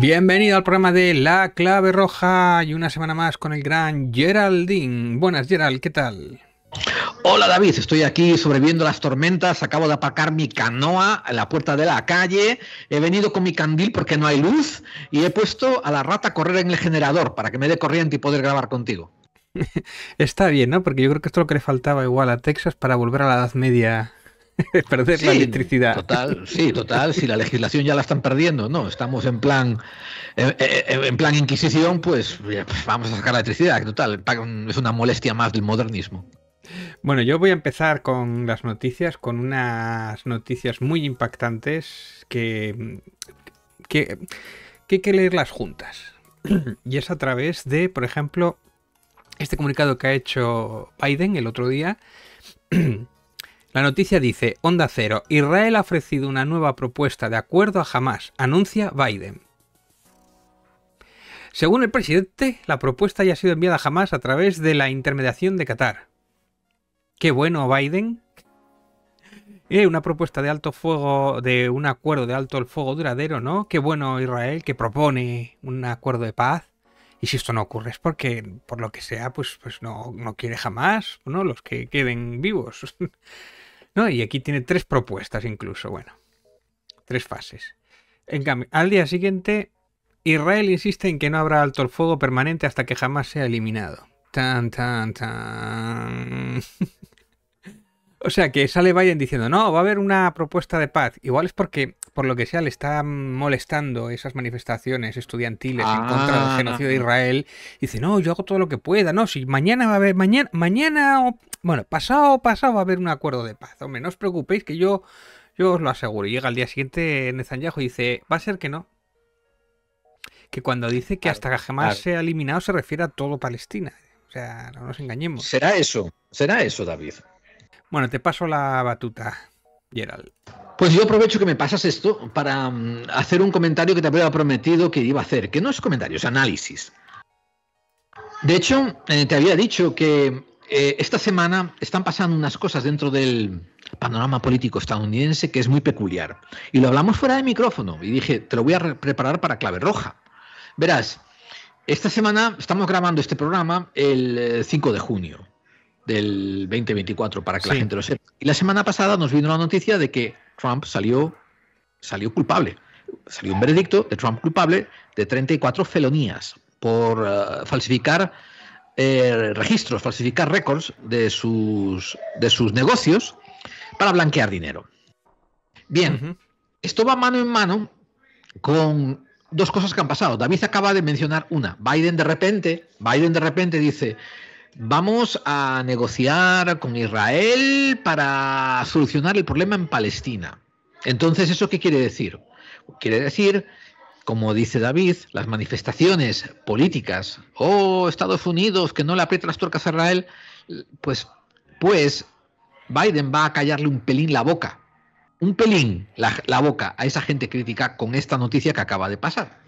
Bienvenido al programa de La Clave Roja y una semana más con el gran Geraldine. Buenas, Gerald, ¿qué tal? Hola David, estoy aquí sobreviviendo las tormentas, acabo de apacar mi canoa en la puerta de la calle, he venido con mi candil porque no hay luz y he puesto a la rata a correr en el generador para que me dé corriente y poder grabar contigo. Está bien, ¿no? Porque yo creo que esto es lo que le faltaba igual a Texas para volver a la Edad Media perder la electricidad. Total, sí, total, si la legislación ya la están perdiendo, no, estamos en plan eh, eh, eh, en, plan inquisición, pues, pues vamos a sacar la electricidad, total, es una molestia más del modernismo. Bueno, yo voy a empezar con las noticias, con unas noticias muy impactantes que que, que hay que leerlas juntas. Y es a través de, por ejemplo, este comunicado que ha hecho Biden el otro día La noticia dice, Onda Cero, Israel ha ofrecido una nueva propuesta de acuerdo a Hamas, anuncia Biden. Según el presidente, la propuesta ya ha sido enviada a Hamas a través de la intermediación de Qatar. Qué bueno, Biden. Eh, una propuesta de alto fuego, de un acuerdo de alto el fuego duradero, ¿no? Qué bueno Israel que propone un acuerdo de paz. Y si esto no ocurre es porque, por lo que sea, pues, pues no, no quiere jamás, ¿no? Los que queden vivos. Y aquí tiene tres propuestas incluso, bueno, tres fases. En cambio, al día siguiente, Israel insiste en que no habrá alto el fuego permanente hasta que jamás sea eliminado. Tan, tan, tan. O sea, que sale Biden diciendo, no, va a haber una propuesta de paz. Igual es porque, por lo que sea, le están molestando esas manifestaciones estudiantiles en contra del ah. genocidio de Israel. dice, no, yo hago todo lo que pueda. No, si mañana va a haber, mañana, mañana, o, bueno, pasado, pasado va a haber un acuerdo de paz. Hombre, no os preocupéis que yo, yo os lo aseguro. Y llega el día siguiente Netanyahu y dice, va a ser que no. Que cuando dice que hasta que jamás sea eliminado se refiere a todo Palestina. O sea, no nos engañemos. Será eso, será eso, David. Bueno, te paso la batuta, Gerald. Pues yo aprovecho que me pasas esto para mm, hacer un comentario que te había prometido que iba a hacer, que no es comentario, es análisis. De hecho, eh, te había dicho que eh, esta semana están pasando unas cosas dentro del panorama político estadounidense que es muy peculiar. Y lo hablamos fuera de micrófono y dije, te lo voy a preparar para clave roja. Verás, esta semana estamos grabando este programa el 5 eh, de junio del 2024, para que la gente lo sepa. Y la semana pasada nos vino la noticia de que Trump salió, salió culpable. Salió un veredicto de Trump culpable de 34 felonías por eh, falsificar eh, registros, falsificar récords de sus, de sus negocios para blanquear dinero. Bien, esto va mano en mano con dos cosas que han pasado. David acaba de mencionar una. Biden de repente, Biden de repente dice, vamos a negociar con Israel para solucionar el problema en Palestina. Entonces, ¿eso qué quiere decir? Quiere decir, como dice David, las manifestaciones políticas, oh, Estados Unidos, que no le aprieta las tuercas a Israel, pues, pues Biden va a callarle un pelín la boca, un pelín la boca a esa gente crítica con esta noticia que acaba de pasar.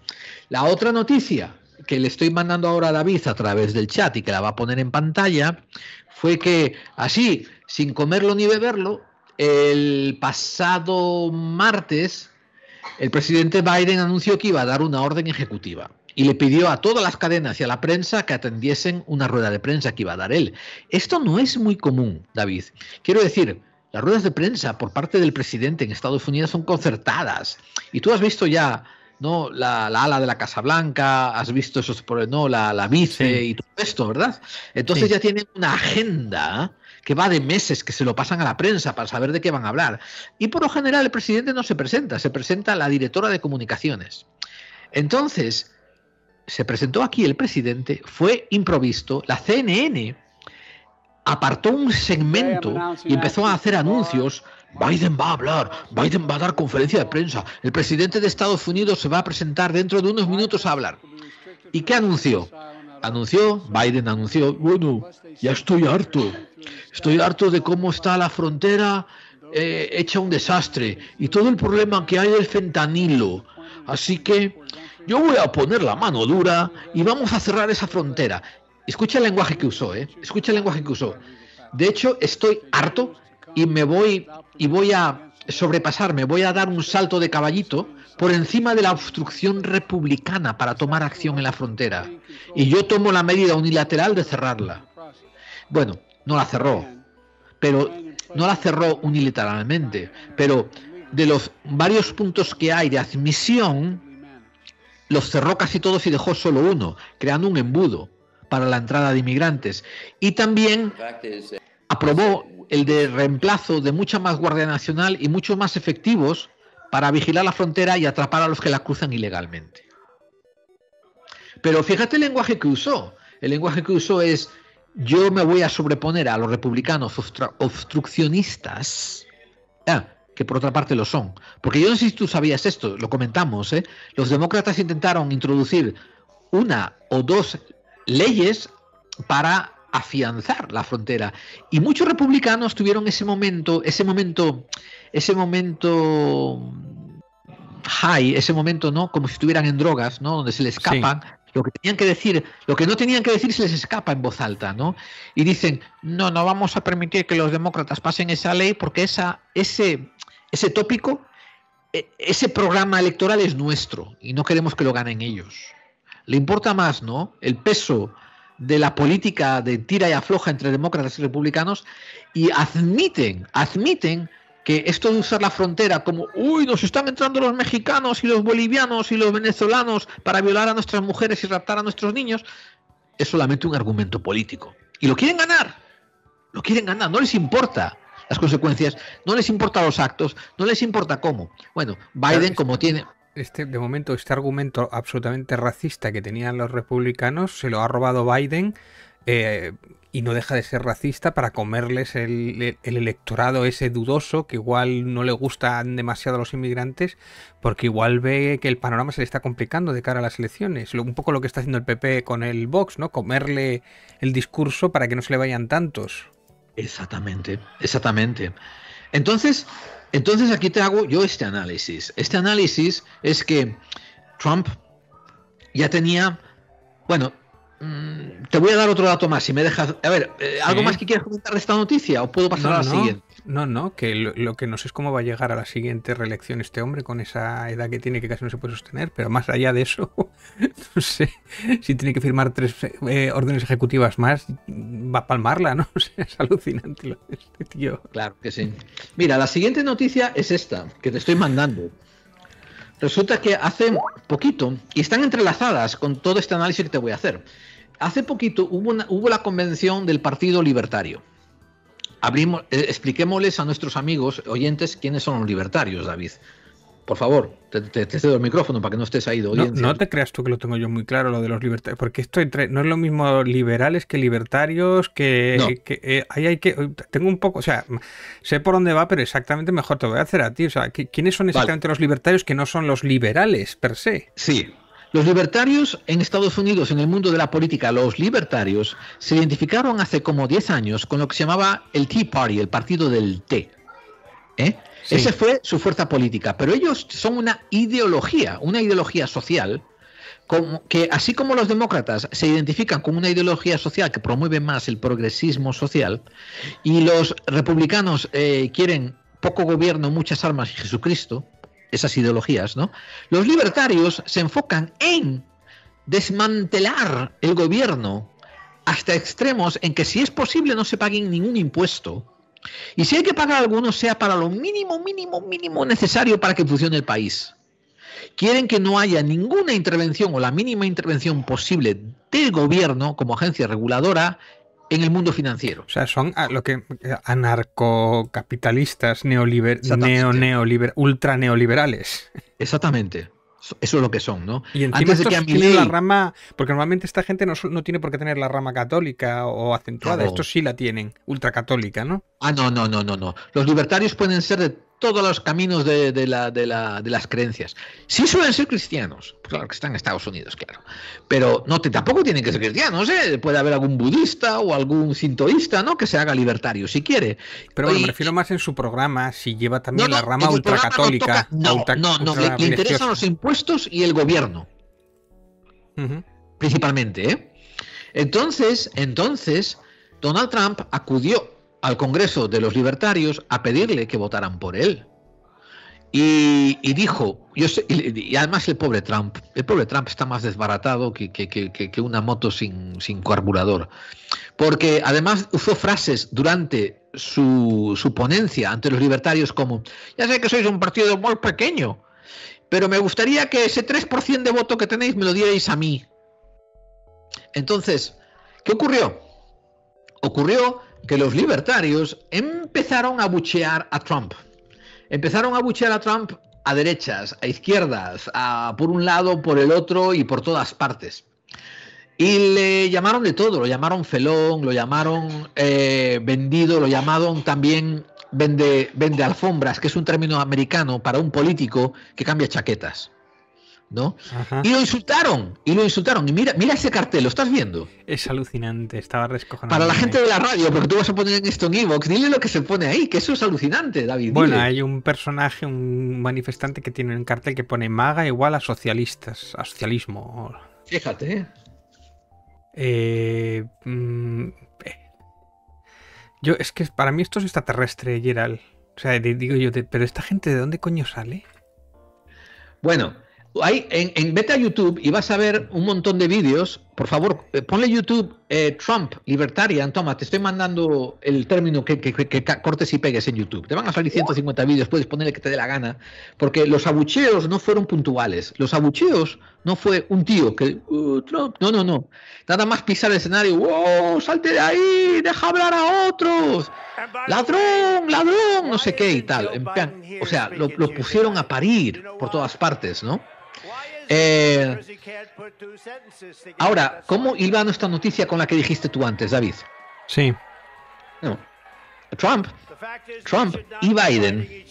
La otra noticia, que le estoy mandando ahora a David a través del chat y que la va a poner en pantalla fue que así, sin comerlo ni beberlo, el pasado martes el presidente Biden anunció que iba a dar una orden ejecutiva y le pidió a todas las cadenas y a la prensa que atendiesen una rueda de prensa que iba a dar él. Esto no es muy común, David. Quiero decir, las ruedas de prensa por parte del presidente en Estados Unidos son concertadas y tú has visto ya ¿no? La, ala de la Casa Blanca, has visto esos, ¿no? La, la vice y todo esto, ¿verdad? Entonces ya tienen una agenda que va de meses, que se lo pasan a la prensa para saber de qué van a hablar. Y por lo general el presidente no se presenta, se presenta la directora de comunicaciones. Entonces, se presentó aquí el presidente, fue improvisto, la CNN apartó un segmento y empezó a hacer anuncios Biden va a hablar, Biden va a dar conferencia de prensa, el presidente de Estados Unidos se va a presentar dentro de unos minutos a hablar. ¿Y qué anunció? Anunció, Biden anunció, bueno, ya estoy harto, estoy harto de cómo está la frontera eh, hecha un desastre y todo el problema que hay del fentanilo. Así que yo voy a poner la mano dura y vamos a cerrar esa frontera. Escucha el lenguaje que usó, ¿eh? Escucha el lenguaje que usó. De hecho, estoy harto y me voy y voy a sobrepasarme, voy a dar un salto de caballito por encima de la obstrucción republicana para tomar acción en la frontera. Y yo tomo la medida unilateral de cerrarla. Bueno, no la cerró, pero no la cerró unilateralmente, pero de los varios puntos que hay de admisión, los cerró casi todos y dejó solo uno, creando un embudo para la entrada de inmigrantes. Y también aprobó el de reemplazo de mucha más Guardia Nacional y mucho más efectivos para vigilar la frontera y atrapar a los que la cruzan ilegalmente. Pero fíjate el lenguaje que usó. El lenguaje que usó es, yo me voy a sobreponer a los republicanos obstruccionistas, ah, que por otra parte lo son. Porque yo no sé si tú sabías esto, lo comentamos, ¿eh? los demócratas intentaron introducir una o dos leyes para afianzar la frontera. Y muchos republicanos tuvieron ese momento, ese momento, ese momento high, ese momento, ¿no? Como si estuvieran en drogas, ¿no? Donde se les escapan. Lo que tenían que decir, lo que no tenían que decir se les escapa en voz alta, ¿no? Y dicen, no, no vamos a permitir que los demócratas pasen esa ley porque esa, ese, ese tópico, e, ese programa electoral es nuestro y no queremos que lo ganen ellos. Le importa más, ¿no? El peso de la política de tira y afloja entre demócratas y republicanos y admiten, admiten que esto de usar la frontera como, uy, nos están entrando los mexicanos y los bolivianos y los venezolanos para violar a nuestras mujeres y raptar a nuestros niños, es solamente un argumento político. Y lo quieren ganar, lo quieren ganar, no les importa las consecuencias, no les importa los actos, no les importa cómo. Bueno, Biden como tiene... Este, de momento, este argumento absolutamente racista que tenían los republicanos se lo ha robado Biden eh, y no deja de ser racista para comerles el, el, electorado ese dudoso que igual no le gustan demasiado a los inmigrantes porque igual ve que el panorama se le está complicando de cara a las elecciones. Un poco lo que está haciendo el PP con el Vox, ¿no? Comerle el discurso para que no se le vayan tantos. Exactamente, exactamente. Entonces, entonces aquí te hago yo este análisis. Este análisis es que Trump ya tenía, bueno, mm, te voy a dar otro dato más, si me dejas... A ver, eh, ¿algo más que quieras comentar de esta noticia o puedo pasar a la siguiente? No, no, que lo, que no sé es cómo va a llegar a la siguiente reelección este hombre con esa edad que tiene que casi no se puede sostener, pero más allá de eso, no sé, si tiene que firmar tres eh, órdenes ejecutivas más, va a palmarla, ¿no? es alucinante lo este tío. Claro que sí. Mira, la siguiente noticia es esta, que te estoy mandando. Resulta que hace poquito, y están entrelazadas con todo este análisis que te voy a hacer, hace poquito hubo, hubo la convención del Partido Libertario abrimos, eh, expliquémosles a nuestros amigos oyentes quiénes son los libertarios, David. Por favor, te, cedo el micrófono para que no estés ahí de no, te creas tú que lo tengo yo muy claro, lo de los libertarios, porque esto entre, no es lo mismo liberales que libertarios, que, eh, hay que... Eh, tengo un poco, o sea, sé por dónde va, pero exactamente mejor te voy a hacer a ti. O sea, ¿quiénes son exactamente los libertarios que no son los liberales per se? Sí, los libertarios en Estados Unidos, en el mundo de la política, los libertarios se identificaron hace como 10 años con lo que se llamaba el Tea Party, el partido del té. ¿eh? Ese Esa fue su fuerza política, pero ellos son una ideología, una ideología social, que así como los demócratas se identifican con una ideología social que promueve más el progresismo social, y los republicanos eh, quieren poco gobierno, muchas armas y Jesucristo, esas ideologías, ¿no? Los libertarios se enfocan en desmantelar el gobierno hasta extremos en que si es posible no se paguen ningún impuesto. Y si hay que pagar alguno, sea para lo mínimo, mínimo, mínimo necesario para que funcione el país. Quieren que no haya ninguna intervención o la mínima intervención posible del gobierno como agencia reguladora en el mundo financiero. O sea, son ah, lo que eh, anarcocapitalistas neoliber, neo, neoliber, ultra neoliberales. Exactamente. Eso es lo que son, ¿no? Y encima de que a la rama, porque normalmente esta gente no, tiene por qué tener la rama católica o acentuada, Esto estos sí la tienen, ultracatólica, ¿no? Ah, no, no, no, no, no. Los libertarios pueden ser de todos los caminos de, las creencias. Sí suelen ser cristianos, claro que están en Estados Unidos, claro, pero tampoco tienen que ser cristianos, ¿eh? puede haber algún budista o algún sintoísta, ¿no? Que se haga libertario si quiere. Pero me refiero más en su programa, si lleva también la rama ultracatólica. No, no, no, le, interesan los impuestos y el gobierno. Principalmente, ¿eh? Entonces, entonces, Donald Trump acudió al Congreso de los Libertarios a pedirle que votaran por él. Y, dijo, yo y, además el pobre Trump, el pobre Trump está más desbaratado que, una moto sin, sin, carburador, porque además usó frases durante su, su ponencia ante los libertarios como, ya sé que sois un partido muy pequeño, pero me gustaría que ese 3% de voto que tenéis me lo dierais a mí. Entonces, ¿qué ocurrió? Ocurrió que los libertarios empezaron a buchear a Trump. Empezaron a buchear a Trump a derechas, a izquierdas, a por un lado, por el otro y por todas partes. Y le llamaron de todo, lo llamaron felón, lo llamaron eh, vendido, lo llamaron también vende alfombras, que es un término americano para un político que cambia chaquetas. ¿no? Y lo insultaron, y lo insultaron. Y mira, mira ese cartel, ¿lo estás viendo? Es alucinante, estaba rescojando. Para la gente de la radio, porque tú vas a poner esto en Evox, dile lo que se pone ahí, que eso es alucinante, David. Bueno, hay un personaje, un manifestante que tiene un cartel que pone maga igual a socialistas, a socialismo. Fíjate. Eh, mm, eh. yo, es que para mí esto es extraterrestre, Gerald. O sea, digo yo, pero esta gente, ¿de dónde coño sale? Bueno, en, en, vete a YouTube y vas a ver un montón de vídeos. Por favor, eh, ponle YouTube eh, Trump, Libertarian. Toma, te estoy mandando el término que, cortes y pegues en YouTube. Te van a salir 150 uh. vídeos, puedes ponerle que te dé la gana. Porque los abucheos no fueron puntuales. Los abucheos no fue un tío que. Uh, Trump. No, no, no. Nada más pisar el escenario. ¡Wow! ¡Salte de ahí! ¡Deja hablar a otros! ¡Ladrón! ¡Ladrón! No sé qué y tal. o sea, lo, lo pusieron a parir por todas partes, ¿no? Eh, ahora, ¿cómo iba nuestra noticia con la que dijiste tú antes, David? Sí. Trump, Trump y Biden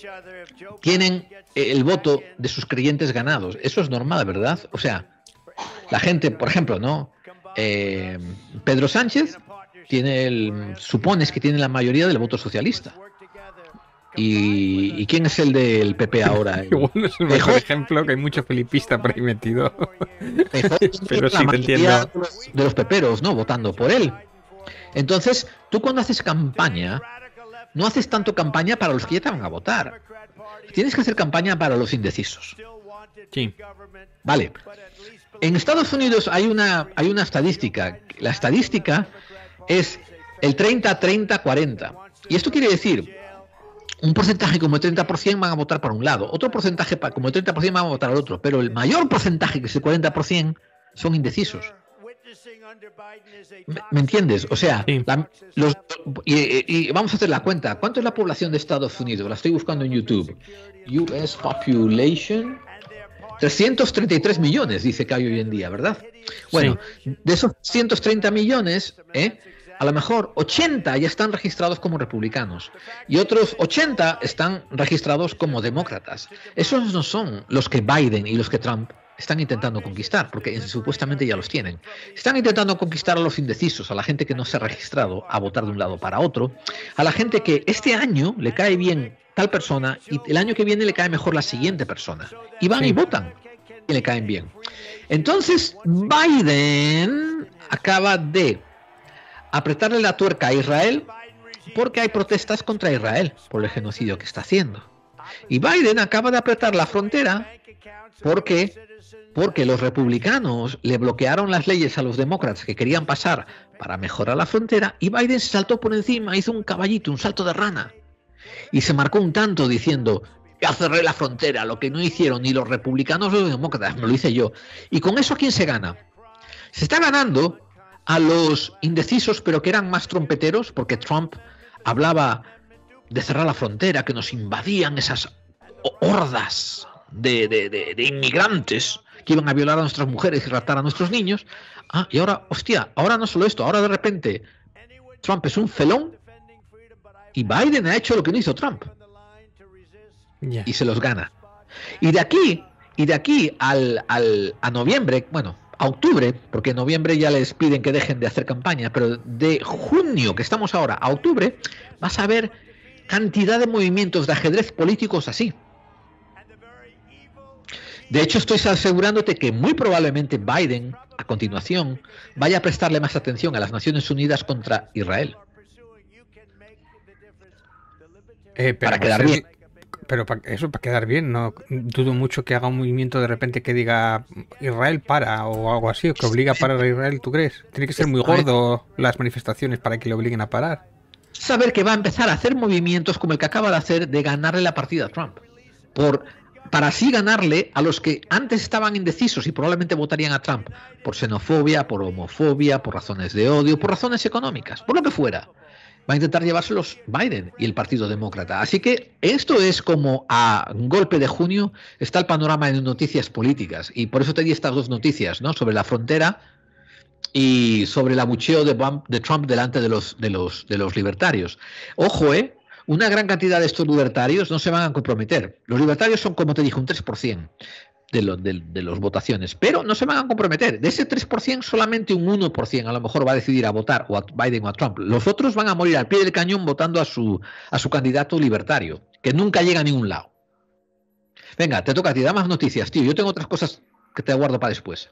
tienen el voto de sus creyentes ganados. Eso es normal, ¿verdad? O sea, la gente, por ejemplo, ¿no? Eh, Pedro Sánchez tiene el, supones que tiene la mayoría del voto socialista. ¿Y, quién es el del PP ahora? Igual es el mejor ejemplo, que hay mucho filipista por ahí metido. Pero sí te entiendo. De los peperos, ¿no? Votando por él. Entonces, tú cuando haces campaña, no haces tanto campaña para los que ya te van a votar. Tienes que hacer campaña para los indecisos. Sí. Vale. En Estados Unidos hay una, hay una estadística. La estadística es el 30, 30, 40. Y esto quiere decir un porcentaje como el 30% van a votar para un lado, otro porcentaje como el 30% van a votar al otro, pero el mayor porcentaje, que es el 40%, son indecisos. ¿Me, entiendes? O sea, y, vamos a hacer la cuenta. ¿Cuánto es la población de Estados Unidos? La estoy buscando en YouTube. US population. 333 millones, dice que hay hoy en día, ¿verdad? Bueno, de esos 130 millones, ¿eh? a lo mejor 80 ya están registrados como republicanos y otros 80 están registrados como demócratas. Esos no son los que Biden y los que Trump están intentando conquistar, porque supuestamente ya los tienen. Están intentando conquistar a los indecisos, a la gente que no se ha registrado a votar de un lado para otro, a la gente que este año le cae bien tal persona y el año que viene le cae mejor la siguiente persona. Y van y votan y le caen bien. Entonces, Biden acaba de apretarle la tuerca a Israel porque hay protestas contra Israel por el genocidio que está haciendo. Y Biden acaba de apretar la frontera porque, porque los republicanos le bloquearon las leyes a los demócratas que querían pasar para mejorar la frontera y Biden se saltó por encima, hizo un caballito, un salto de rana y se marcó un tanto diciendo, ya cerré la frontera, lo que no hicieron ni los republicanos ni los demócratas, me lo hice yo. ¿Y con eso quién se gana? Se está ganando a los indecisos, pero que eran más trompeteros, porque Trump hablaba de cerrar la frontera, que nos invadían esas hordas de, inmigrantes que iban a violar a nuestras mujeres y raptar a nuestros niños. Ah, y ahora, hostia, ahora no solo esto, ahora de repente Trump es un felón y Biden ha hecho lo que no hizo Trump. Y se los gana. Y de aquí, y de aquí al, al, a noviembre, bueno, octubre, porque en noviembre ya les piden que dejen de hacer campaña, pero de junio, que estamos ahora, a octubre, vas a ver cantidad de movimientos de ajedrez políticos así. De hecho, estoy asegurándote que muy probablemente Biden, a continuación, vaya a prestarle más atención a las Naciones Unidas contra Israel. Eh, para quedar bien pero para, eso para quedar bien, no dudo mucho que haga un movimiento de repente que diga Israel para o algo así, o que obliga a parar a Israel, ¿tú crees? Tiene que ser muy gordo las manifestaciones para que le obliguen a parar. Saber que va a empezar a hacer movimientos como el que acaba de hacer de ganarle la partida a Trump, por, para así ganarle a los que antes estaban indecisos y probablemente votarían a Trump, por xenofobia, por homofobia, por razones de odio, por razones económicas, por lo que fuera va a intentar llevárselos Biden y el Partido Demócrata. Así que esto es como a golpe de junio está el panorama en noticias políticas. Y por eso te di estas dos noticias, ¿no? Sobre la frontera y sobre el abucheo de, Trump delante de los, de los libertarios. Ojo, ¿eh? Una gran cantidad de estos libertarios no se van a comprometer. Los libertarios son, como te dije, un 3% de, los las votaciones, pero no se van a comprometer. De ese 3%, solamente un 1% a lo mejor va a decidir a votar o a Biden o a Trump. Los otros van a morir al pie del cañón votando a su, a su candidato libertario, que nunca llega a ningún lado. Venga, te toca a ti, da más noticias, tío. Yo tengo otras cosas que te guardo para después.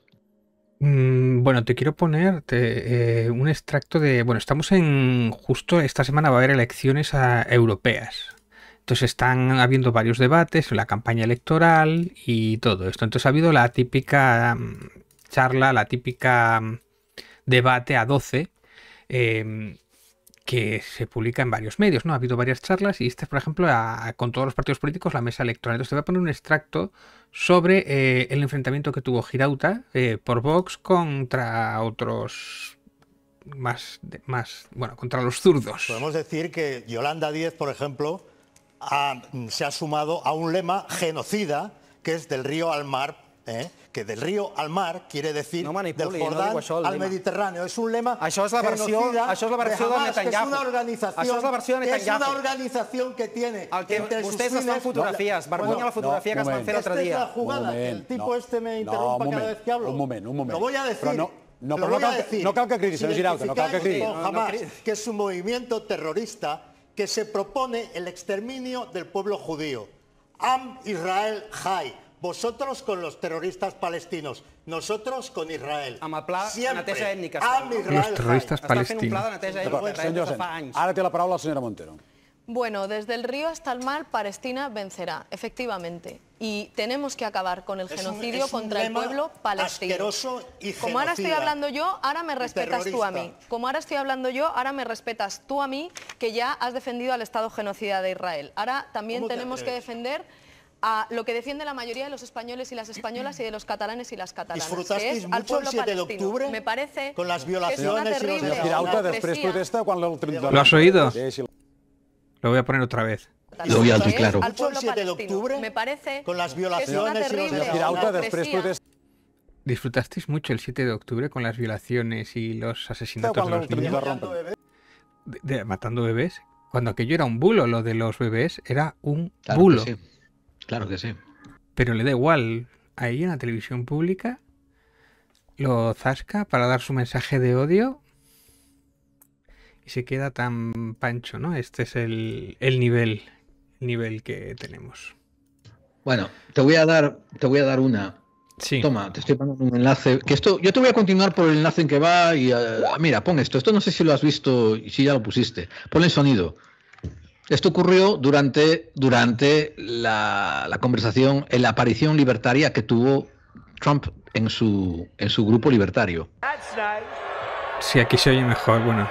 Mm, bueno, te quiero poner eh, un extracto de. Bueno, estamos en. Justo esta semana va a haber elecciones europeas. Entonces están habiendo varios debates, en la campaña electoral y todo esto. Entonces ha habido la típica mm, charla, la típica mm, debate a 12 em, que se publica en varios medios, ¿no? Ha habido varias charlas y este, por ejemplo, con todos los partidos políticos, la mesa electoral. Entonces te voy a poner un extracto sobre eh, el enfrentamiento que tuvo Girauta eh, por Vox contra otros más, más, bueno, contra los zurdos. Podemos decir que Yolanda Díez, por ejemplo, ha, mm, se ha sumado a un lema genocida que es del río al mar eh? que del río al mar quiere decir no manipuli, del Jordán no al Mediterráneo. Es un lema ah, eso es la versió, ah, ah, eso es la versión de, Hamas, de Netanyahu. Que es una organització, això la versió de Netanyahu. una organització que tiene el que entre Ustedes sus estan fotografies, no, vergonya no, la fotografía no, que estan fent l'altre dia. Esta la jugada, moment, el tipo no, este me interrompa no, moment, cada vez que hablo. Un momento, un momento. Lo voy a decir. Pero no, No, pero no, cal, decir, no cal que cridis, senyor Girauta, no cal que cridis. Jamás, que es un movimiento terrorista que se propone el exterminio del pueblo judío. Am Israel Jai. Vosotros con los terroristas palestinos, nosotros con Israel. Amapla. Siempre. Israel Los terroristas palestinos. Ahora tiene la palabra la señora Montero. Bueno, desde el río hasta el mar, Palestina vencerá, efectivamente. Y tenemos que acabar con el genocidio contra el pueblo palestino. Como ahora estoy hablando yo, ahora me respetas tú a mí. Como ahora estoy hablando yo, ahora me respetas tú a mí, que ya has defendido al Estado genocida de Israel. Ahora también tenemos que defender a lo que defiende la mayoría de los españoles y las españolas y de los catalanes y las catalanas. es al 7 me parece con las violaciones y los... ¿Lo has oído? Lo voy a poner otra vez. Lo voy a claro. Al 7 de octubre, me parece con las violaciones y los ¿Disfrutasteis mucho el 7 de octubre con las violaciones y los asesinatos de los niños? matando bebés. Cuando aquello era un bulo, lo de los bebés era un bulo. Claro que sí. Pero le da igual. Ahí en la televisión pública lo zasca para dar su mensaje de odio se queda tan pancho, ¿no? Este es el, nivel, nivel que tenemos. Bueno, te voy a dar, te voy a dar una. Sí. Toma, te estoy poniendo un enlace. Que esto, yo te voy a continuar por el enlace en que va y eh, mira, pon esto. Esto no sé si lo has visto y si ya lo pusiste. Pon el sonido. Esto ocurrió durante, durante la, la conversación, en la aparición libertaria que tuvo Trump en su, en su grupo libertario. Si aquí se oye mejor, bueno.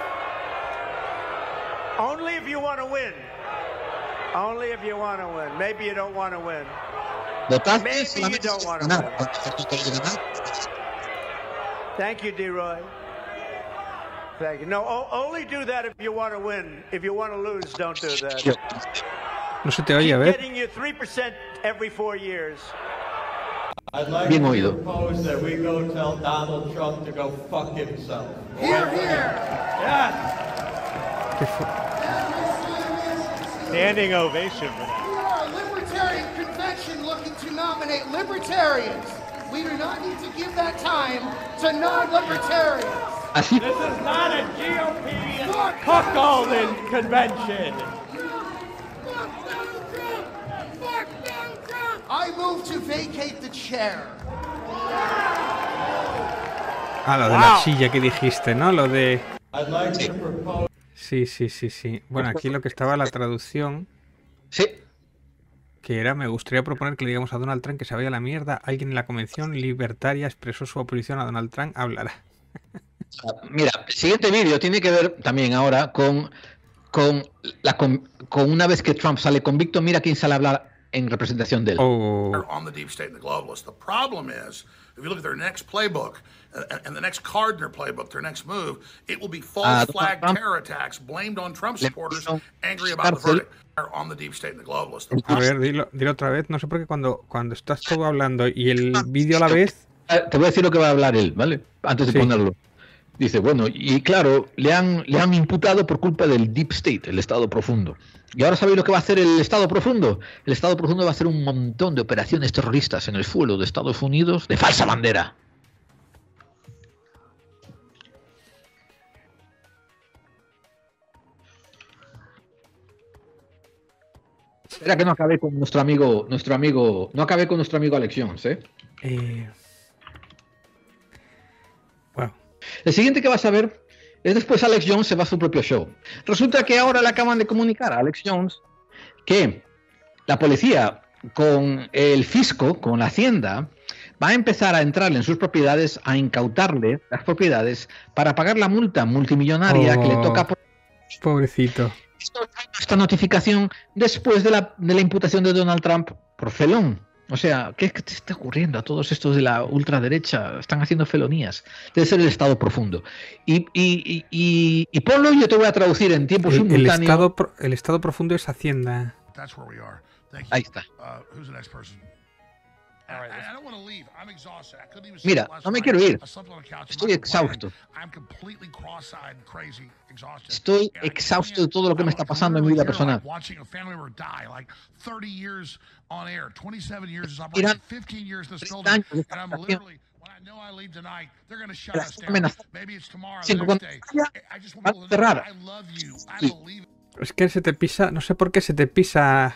Only if you want to win. Maybe you don't want to win. Votar Maybe solamente you don't want to Thank you, D-Roy. Thank you. No, only do that if you want to win. If you want to lose, don't do that. No se te vaya a ver. every four years. I'd like Bien to propose that we go tell Donald Trump to go fuck himself. Here, here. Yes. Standing ovation for that. We are a libertarian convention looking to nominate libertarians. We do not need to give that time to non-libertarians. This is not a GOP cuckolding convention. I move to vacate the chair. Ah, lo wow. de la silla que dijiste, ¿no? Lo de... I'd like to propose Sí, sí, sí, sí. Bueno, aquí lo que estaba la traducción. Sí. Que era, me gustaría proponer que le digamos a Donald Trump que se vaya a la mierda. Alguien en la convención libertaria expresó su oposición a Donald Trump, hablará. Ah, mira, siguiente vídeo tiene que ver también ahora con, con, la, con, una vez que Trump sale convicto, mira quién sale a hablar en representación de él. Oh if you look at their next playbook and, and the next card in their playbook, their next move, it will be false uh, flag terror attacks blamed on Trump supporters angry about the verdict. On the deep state and the globalist. A ver, dilo, dilo, otra vez. No sé por qué cuando, cuando estás todo hablando y el ah, vídeo a la vez. Te voy a decir lo que va a hablar él, ¿vale? Antes de sí. ponerlo. Dice, bueno, y claro, le han, le han imputado por culpa del deep state, el Estado profundo. Y ahora sabéis lo que va a hacer el Estado profundo. El Estado profundo va a hacer un montón de operaciones terroristas en el suelo de Estados Unidos de falsa bandera. Espera que no acabe con nuestro amigo, nuestro amigo, no acabe con nuestro amigo Alex Jones, ¿eh? Eh, Bueno. El siguiente que vas a ver Después Alex Jones se va a su propio show. Resulta que ahora le acaban de comunicar a Alex Jones que la policía con el fisco, con la hacienda, va a empezar a entrarle en sus propiedades, a incautarle las propiedades para pagar la multa multimillonaria que le oh, toca por... Pobrecito. Esta notificación después de la, de la imputación de Donald Trump por felón. O sea, ¿qué, es que te está ocurriendo a todos estos de la ultraderecha? Están haciendo felonías. Debe ser el Estado profundo. Y, y, y, y yo te voy a traducir en tiempo el, El estado, el estado profundo es Hacienda. Ahí está. Uh, Mira, no me quiero ir. Estoy exhausto. Estoy exhausto de todo lo que me está pasando en mi vida personal on air. 27 years is operating, 15 years in this building, and I'm literally. When I know I leave tonight, they're going to shut us down. Maybe it's tomorrow, the next day. I just want people to know I love you. I believe Es que se te pisa, no sé por qué se te pisa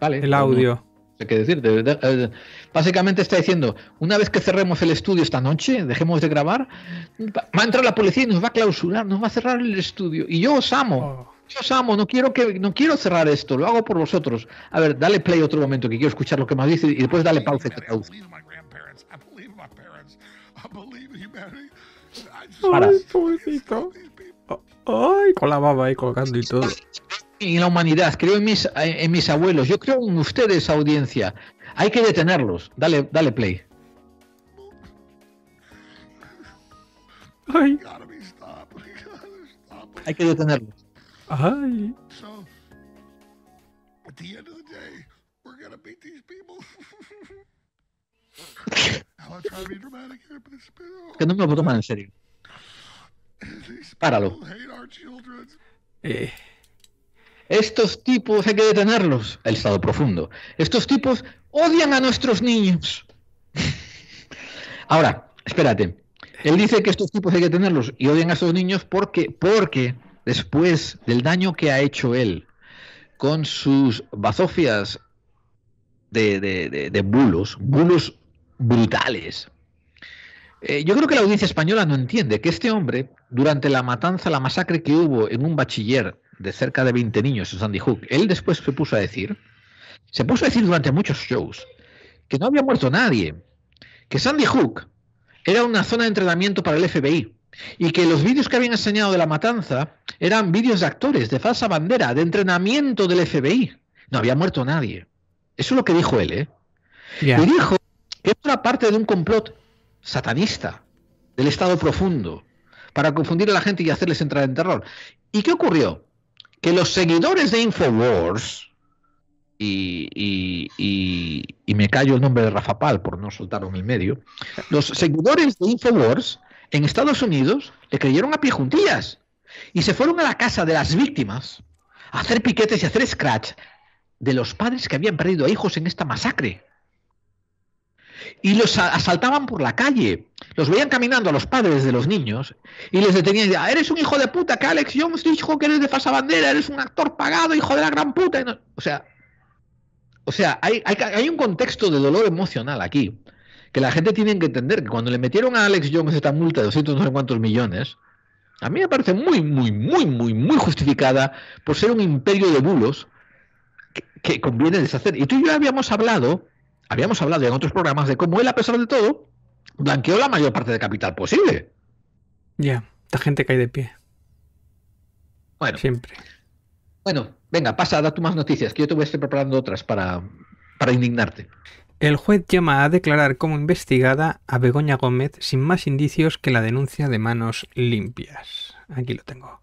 vale, el audio. No sé qué decirte. Eh, básicamente está diciendo, una vez que cerremos el estudio esta noche, dejemos de grabar, va a entrar la policía y nos va a clausurar, nos va a cerrar el estudio. Y yo os amo. Oh. Los amo, no quiero, que, no quiero cerrar esto, lo hago por vosotros. A ver, dale play otro momento que quiero escuchar lo que más dice y después dale pausa Ay, con la baba ahí colgando y todo. En la humanidad, creo en mis, en mis abuelos, yo creo en ustedes, audiencia. Hay que detenerlos. Dale, dale play. Hay que detenerlos. Ay. So, the end of the day, we're beat these people. que no me lo puedo tomar en serio. Páralo. Eh. Estos tipos hay que detenerlos. El estado profundo. Estos tipos odian a nuestros niños. Ahora, espérate. Él dice que estos tipos hay que detenerlos y odian a esos niños porque, porque después del daño que ha hecho él con sus bazofias de, bulos, bulos brutales. Eh, yo creo que la audiencia española no entiende que este hombre, durante la matanza, la masacre que hubo en un bachiller de cerca de 20 niños en Sandy Hook, él después se puso a decir, se puso a decir durante muchos shows, que no había muerto nadie, que Sandy Hook era una zona de entrenamiento para el FBI, y que los vídeos que habían enseñado de la matanza eran vídeos de actores, de falsa bandera, de entrenamiento del FBI. No había muerto nadie. Eso es lo que dijo él, ¿eh? Y dijo que era parte de un complot satanista, del Estado profundo, para confundir a la gente y hacerles entrar en terror. ¿Y qué ocurrió? Que los seguidores de Infowars, y, y, y me callo el nombre de Rafa Pal por no soltarlo en el medio, los seguidores de Infowars en Estados Unidos le creyeron a pie juntillas y se fueron a la casa de las víctimas a hacer piquetes y a hacer scratch de los padres que habían perdido a hijos en esta masacre. Y los asaltaban por la calle. Los veían caminando a los padres de los niños y les detenían y decían, ah, eres un hijo de puta, que Alex Jones dijo que eres de falsa bandera, eres un actor pagado, hijo de la gran puta. o sea, o sea hay un contexto de dolor emocional aquí que la gente tiene que entender que cuando le metieron a Alex Jones esta multa de 200 no sé cuántos millones, a mí me parece muy, muy, muy, muy, muy justificada por ser un imperio de bulos que, conviene deshacer. Y tú y yo habíamos hablado, habíamos hablado en otros programas de cómo él, a pesar de todo, blanqueó la mayor parte de capital posible. Ya, la gente cae de pie. Bueno. Siempre. Bueno, venga, pasa, da tú más noticias, que yo te voy a estar preparando otras para, para indignarte. El juez llama a declarar como investigada a Begoña Gómez sin más indicios que la denuncia de manos limpias. Aquí lo tengo.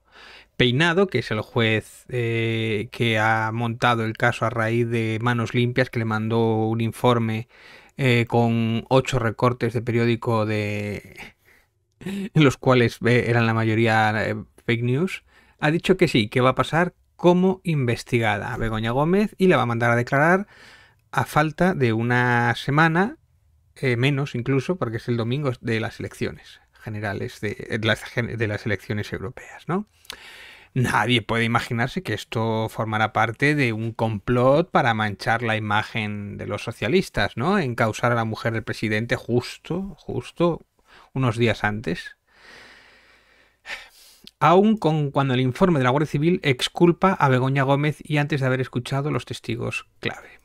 Peinado, que es el juez eh, que ha montado el caso a raíz de manos limpias, que le mandó un informe eh, con ocho recortes de periódico de los cuales eh, eran la mayoría fake news, ha dicho que sí, que va a pasar como investigada a Begoña Gómez y la va a mandar a declarar a falta de una semana, eh, menos incluso, porque es el domingo de las elecciones generales, de, eh, las, elecciones europeas, Nadie puede imaginarse que esto formará parte de un complot para manchar la imagen de los socialistas, ¿no? Encausar a la mujer del presidente justo, justo unos días antes. Aún con cuando el informe de la Guardia Civil exculpa a Begoña Gómez y antes de haber escuchado los testigos clave.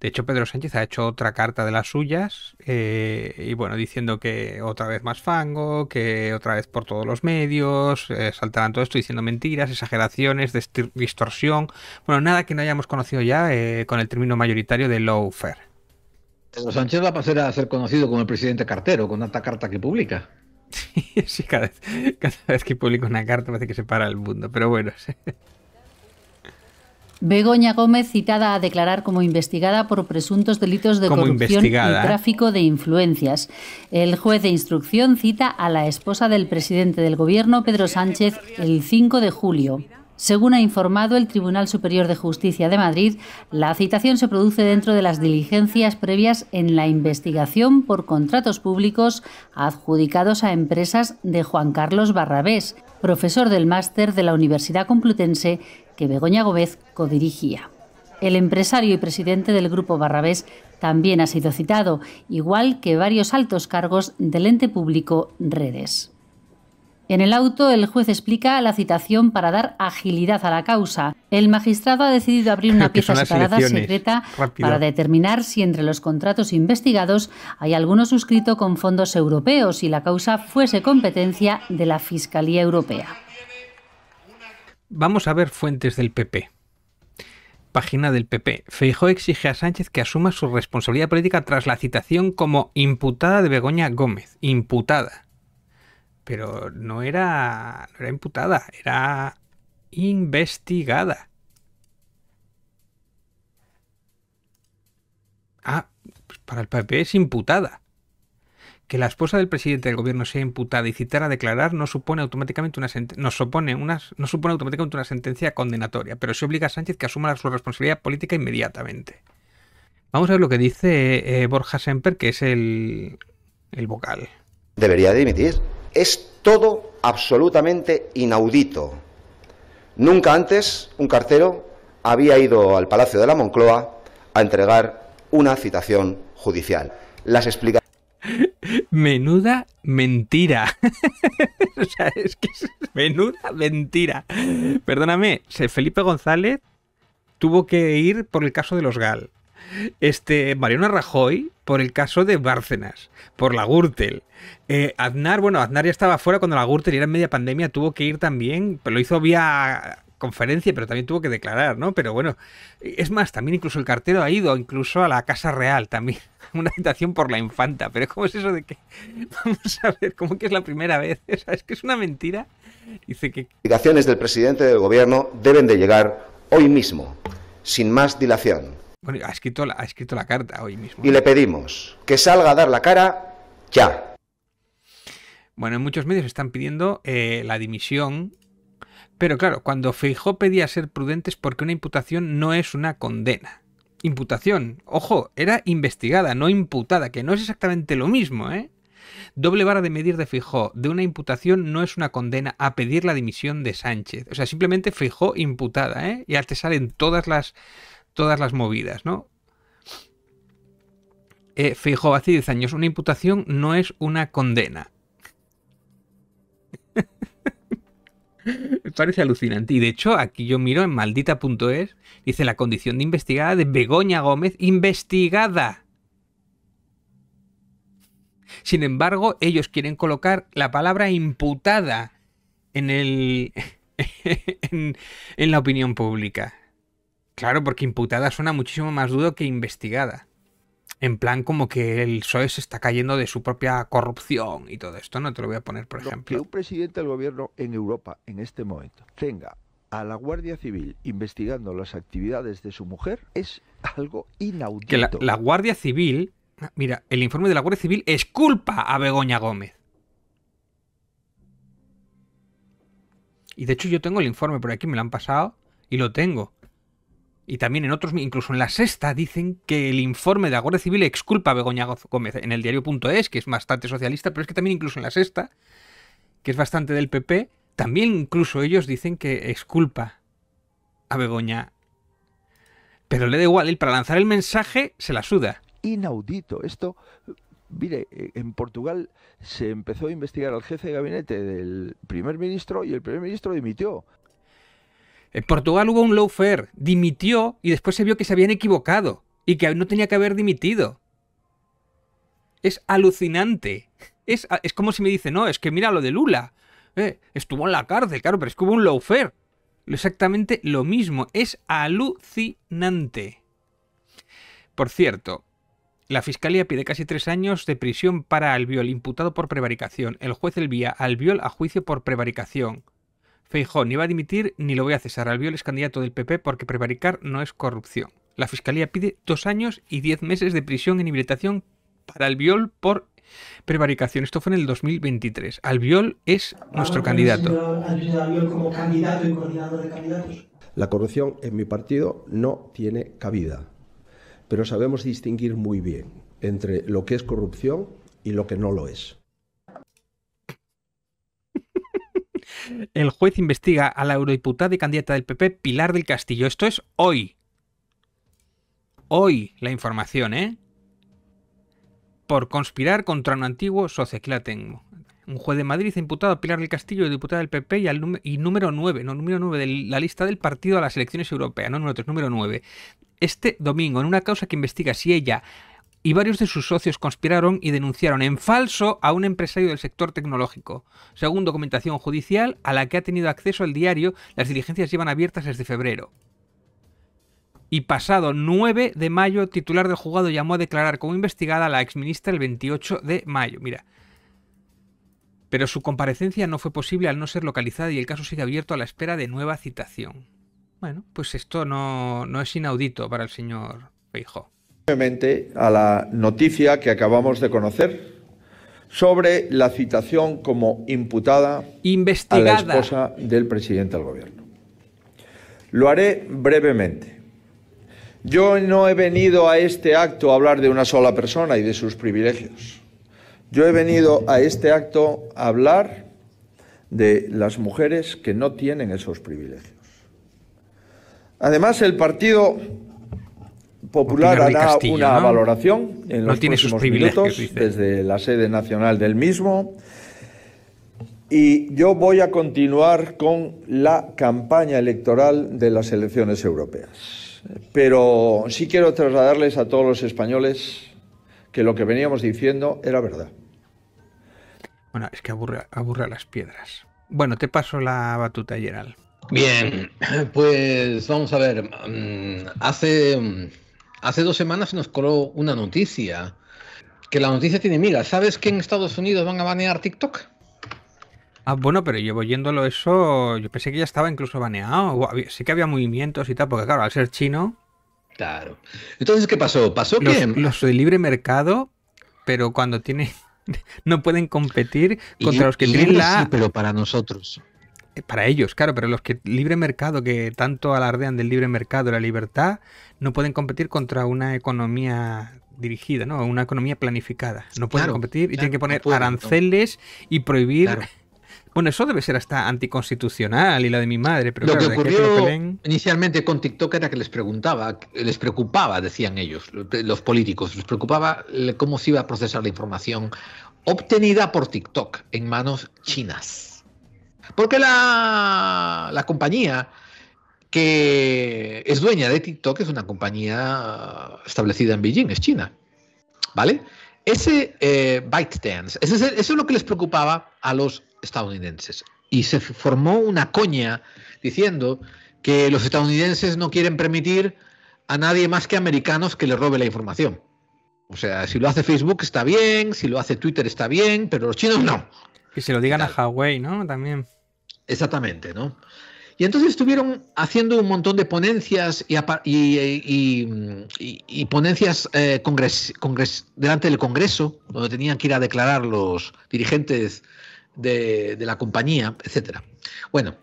De hecho, Pedro Sánchez ha hecho otra carta de las suyas eh, y bueno, diciendo que otra vez más fango, que otra vez por todos los medios, eh, saltarán todo esto diciendo mentiras, exageraciones, distorsión. Bueno, nada que no hayamos conocido ya eh, con el término mayoritario de fair. Pedro Sánchez va a pasar a ser conocido como el presidente cartero con tanta carta que publica. Sí, cada, vez, cada vez que publica una carta parece que se para el mundo, pero bueno. Begoña Gómez, citada a declarar como investigada por presuntos delitos de corrupción y ¿eh? tráfico de influencias. El juez de instrucción cita a la esposa del presidente del gobierno, Pedro Sánchez, el 5 de julio. Según ha informado el Tribunal Superior de Justicia de Madrid, la citación se produce dentro de las diligencias previas en la investigación por contratos públicos adjudicados a empresas de Juan Carlos Barrabés, profesor del máster de la Universidad Complutense que Begoña Gómez codirigía. El empresario y presidente del Grupo Barrabés también ha sido citado, igual que varios altos cargos del ente público Redes. En el auto, el juez explica la citación para dar agilidad a la causa. El magistrado ha decidido abrir una pieza separada secreta para determinar si entre los contratos investigados hay alguno suscrito con fondos europeos y la causa fuese competencia de la Fiscalía Europea. Vamos a ver fuentes del PP. Página del PP. Feijó exige a Sánchez que asuma su responsabilidad política tras la citación como imputada de Begoña Gómez. Imputada pero no era, imputada, era investigada. Ah, pues para el PP es imputada. Que la esposa del presidente del gobierno sea imputada y citar a declarar no supone automáticamente una no no supone automáticamente una sentencia condenatoria, pero se obliga a Sánchez que asuma su responsabilidad política inmediatamente. Vamos a ver lo que dice eh, Borja Semper, que es el, el vocal. Debería dimitir es todo absolutamente inaudito. Nunca antes un cartero había ido al Palacio de la Moncloa a entregar una citación judicial. Las explica. Menuda mentira. menuda mentira. Perdóname, Felipe González tuvo que ir por el caso de los GAL este, Mariano Rajoy por el caso de Bárcenas, por la Gürtel. Eh, Aznar, bueno, Aznar ya estaba fuera cuando la Gürtel era en media pandemia, tuvo que ir también, pero lo hizo vía conferencia, pero también tuvo que declarar, ¿no? Pero bueno, es más, también incluso el cartero ha ido incluso a la Casa Real también, una citación por la infanta, pero ¿cómo es eso de que, vamos a ver, cómo que es la primera vez? es que es una mentira. Dice que... del presidente del gobierno deben de llegar hoy mismo, sin más dilación. Bueno, ha escrito, la, ha escrito la carta hoy mismo. Y le pedimos que salga a dar la cara ya. Bueno, en muchos medios están pidiendo eh, la dimisión. Pero claro, cuando Feijó pedía ser prudentes porque una imputación no es una condena. Imputación, ojo, era investigada, no imputada, que no es exactamente lo mismo, ¿eh? Doble vara de medir de Fijó de una imputación no es una condena a pedir la dimisión de Sánchez. O sea, simplemente Fijó imputada, ¿eh? Y te salen todas las todas las movidas, ¿no? fijo, hace 10 años, una imputación no es una condena. Me parece alucinante. Y de hecho, aquí yo miro en maldita.es, dice la condición de investigada de Begoña Gómez, investigada. Sin embargo, ellos quieren colocar la palabra imputada en el en la opinión pública. Claro, porque imputada suena muchísimo más duro que investigada. En plan, como que el PSOE se está cayendo de su propia corrupción y todo esto, ¿no? Te lo voy a poner, por ejemplo. Que un presidente del gobierno en Europa, en este momento, tenga a la Guardia Civil investigando las actividades de su mujer es algo inaudito. Que la Guardia Civil, mira, el informe de la Guardia Civil es culpa a Begoña Gómez. Y de hecho yo tengo el informe por aquí, me lo han pasado y lo tengo y también en otros, incluso en la sexta, dicen que el informe de la Civil exculpa a Begoña Gómez en el diario.es, que es bastante socialista, pero es que también incluso en la sexta, que es bastante del PP, también incluso ellos dicen que exculpa a Begoña. Pero le da igual, él para lanzar el mensaje se la suda. Inaudito, esto Mire, eh, en Portugal se empezó a investigar al jefe de gabinete del primer ministro y el primer ministro dimitió. En eh, Portugal hubo un low fair, dimitió y después se vio que se habían equivocado y que no tenía que haber dimitido. Es alucinante. Es, como si me dice, no, es que mira lo de Lula. Eh, estuvo en la cárcel, claro, pero es que hubo un low fair. Exactamente lo mismo. Es alucinante. Por cierto, la fiscalía pide casi tres años de prisión para Albiol, imputado por prevaricación. El juez elvía Albiol a juicio por prevaricación. Feijó ni va a dimitir ni lo voy a cesar. Albiol es candidato del PP porque prevaricar no es corrupción. La Fiscalía pide dos años y diez meses de prisión en inhabilitación para Albiol por prevaricación. Esto fue en el 2023. Albiol es nuestro candidato. La corrupción en mi partido no tiene cabida, pero sabemos distinguir muy bien entre lo que es corrupción y lo que no lo es. El juez investiga a la eurodiputada y candidata del PP, Pilar del Castillo. Esto es hoy. Hoy la información, ¿eh? Por conspirar contra un antiguo socio. Aquí la tengo. Un juez de Madrid ha imputado a Pilar del Castillo, diputada del PP, y, número 9, no, número 9 de la lista del partido a las elecciones europeas, no número 3, número 9. Este domingo, en una causa que investiga si ella y varios de sus socios conspiraron y denunciaron en falso a un empresario del sector tecnológico. Según documentación judicial a la que ha tenido acceso el diario, las diligencias llevan abiertas desde febrero. Y pasado 9 de mayo, titular del juzgado llamó a declarar como investigada a la exministra el 28 de mayo. Mira. Pero su comparecencia no fue posible al no ser localizada y el caso sigue abierto a la espera de nueva citación. Bueno, pues esto no, no es inaudito para el señor Feijóo a la noticia que acabamos de conocer sobre la citación como imputada Investigada. a la esposa del presidente del gobierno. Lo haré brevemente. Yo no he venido a este acto a hablar de una sola persona y de sus privilegios. Yo he venido a este acto a hablar de las mujeres que no tienen esos privilegios. Además, el partido Popular hará una valoración en no los tiene próximos minutos desde la sede nacional del mismo. Y yo voy a continuar con la campaña electoral de las elecciones europeas. Pero sí quiero trasladarles a todos los españoles que lo que veníamos diciendo era verdad. Bueno, es que aburre a las piedras. Bueno, te paso la batuta, Gerald. Bien, pues vamos a ver. Mm, hace mm, hace dos semanas nos coló una noticia, que la noticia tiene mira, ¿sabes que en Estados Unidos van a banear TikTok? Ah, bueno, pero llevo yéndolo eso, yo pensé que ya estaba incluso baneado, sí que había movimientos y tal, porque claro, al ser chino... Claro. Entonces, ¿qué pasó? Pasó los, que... Los de libre mercado, pero cuando tienen... no pueden competir contra los que tienen la... Sí, pero para nosotros eh, para ellos, claro, pero los que libre mercado, que tanto alardean del libre mercado, la libertad, no pueden competir contra una economía dirigida, ¿no? Una economía planificada. No pueden competir y tienen que poner aranceles y prohibir. Bueno, eso debe ser hasta anticonstitucional y la de mi madre, pero lo que ocurrió inicialmente con TikTok era que les preguntaba, les preocupaba, decían ellos, los políticos, les preocupaba cómo se iba a procesar la información obtenida por TikTok en manos chinas. Porque la, la compañía que es dueña de TikTok, es una compañía establecida en Beijing, es China. ¿Vale? Ese eh, ByteDance, eso es lo que les preocupaba a los estadounidenses. Y se formó una coña diciendo que los estadounidenses no quieren permitir a nadie más que americanos que le robe la información. O sea, si lo hace Facebook está bien, si lo hace Twitter está bien, pero los chinos no. Y se lo digan a Huawei, ¿no? También. Exactamente, ¿no? Y entonces estuvieron haciendo un montón de ponencias y, ponencias eh, delante del Congreso, donde tenían que ir a declarar los dirigentes de, de la compañía, etc. Bueno,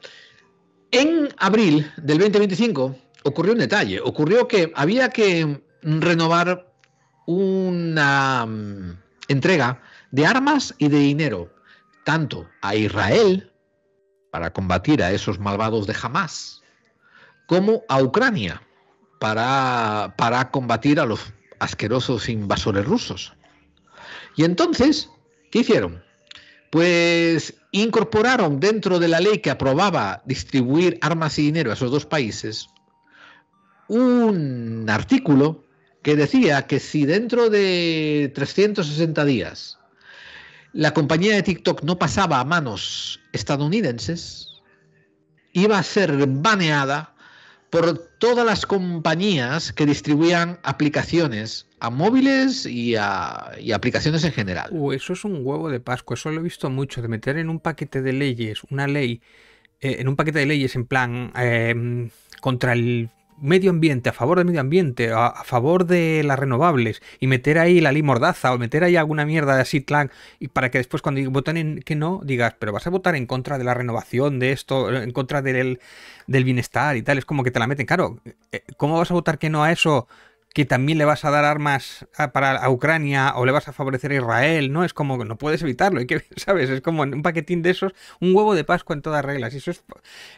en abril del 2025 ocurrió un detalle, ocurrió que había que renovar una mm, entrega de armas y de dinero, tanto a Israel para combatir a esos malvados de jamás, como a Ucrania para, para combatir a los asquerosos invasores rusos. Y entonces, ¿qué hicieron? Pues incorporaron dentro de la ley que aprobaba distribuir armas y dinero a esos dos países un artículo que decía que si dentro de 360 días la compañía de TikTok no pasaba a manos estadounidenses, iba a ser baneada por todas las compañías que distribuían aplicaciones a móviles y a aplicaciones en general. Uh, eso es un huevo de Pascua, eso lo he visto mucho, de meter en un paquete de leyes, una ley, eh, en un paquete de leyes en plan eh, contra el medio ambiente, a favor del medio ambiente, a, favor de las renovables, y meter ahí la ley mordaza o meter ahí alguna mierda de así, y para que después cuando voten en que no, digas, pero vas a votar en contra de la renovación, de esto, en contra del, del bienestar y tal, es como que te la meten. Claro, eh, ¿cómo vas a votar que no a eso? que también le vas a dar armas para a Ucrania o le vas a favorecer a Israel, ¿no? Es como no puedes evitarlo, y que, ¿sabes? Es como un paquetín de esos, un huevo de Pascua en todas reglas. Y eso es,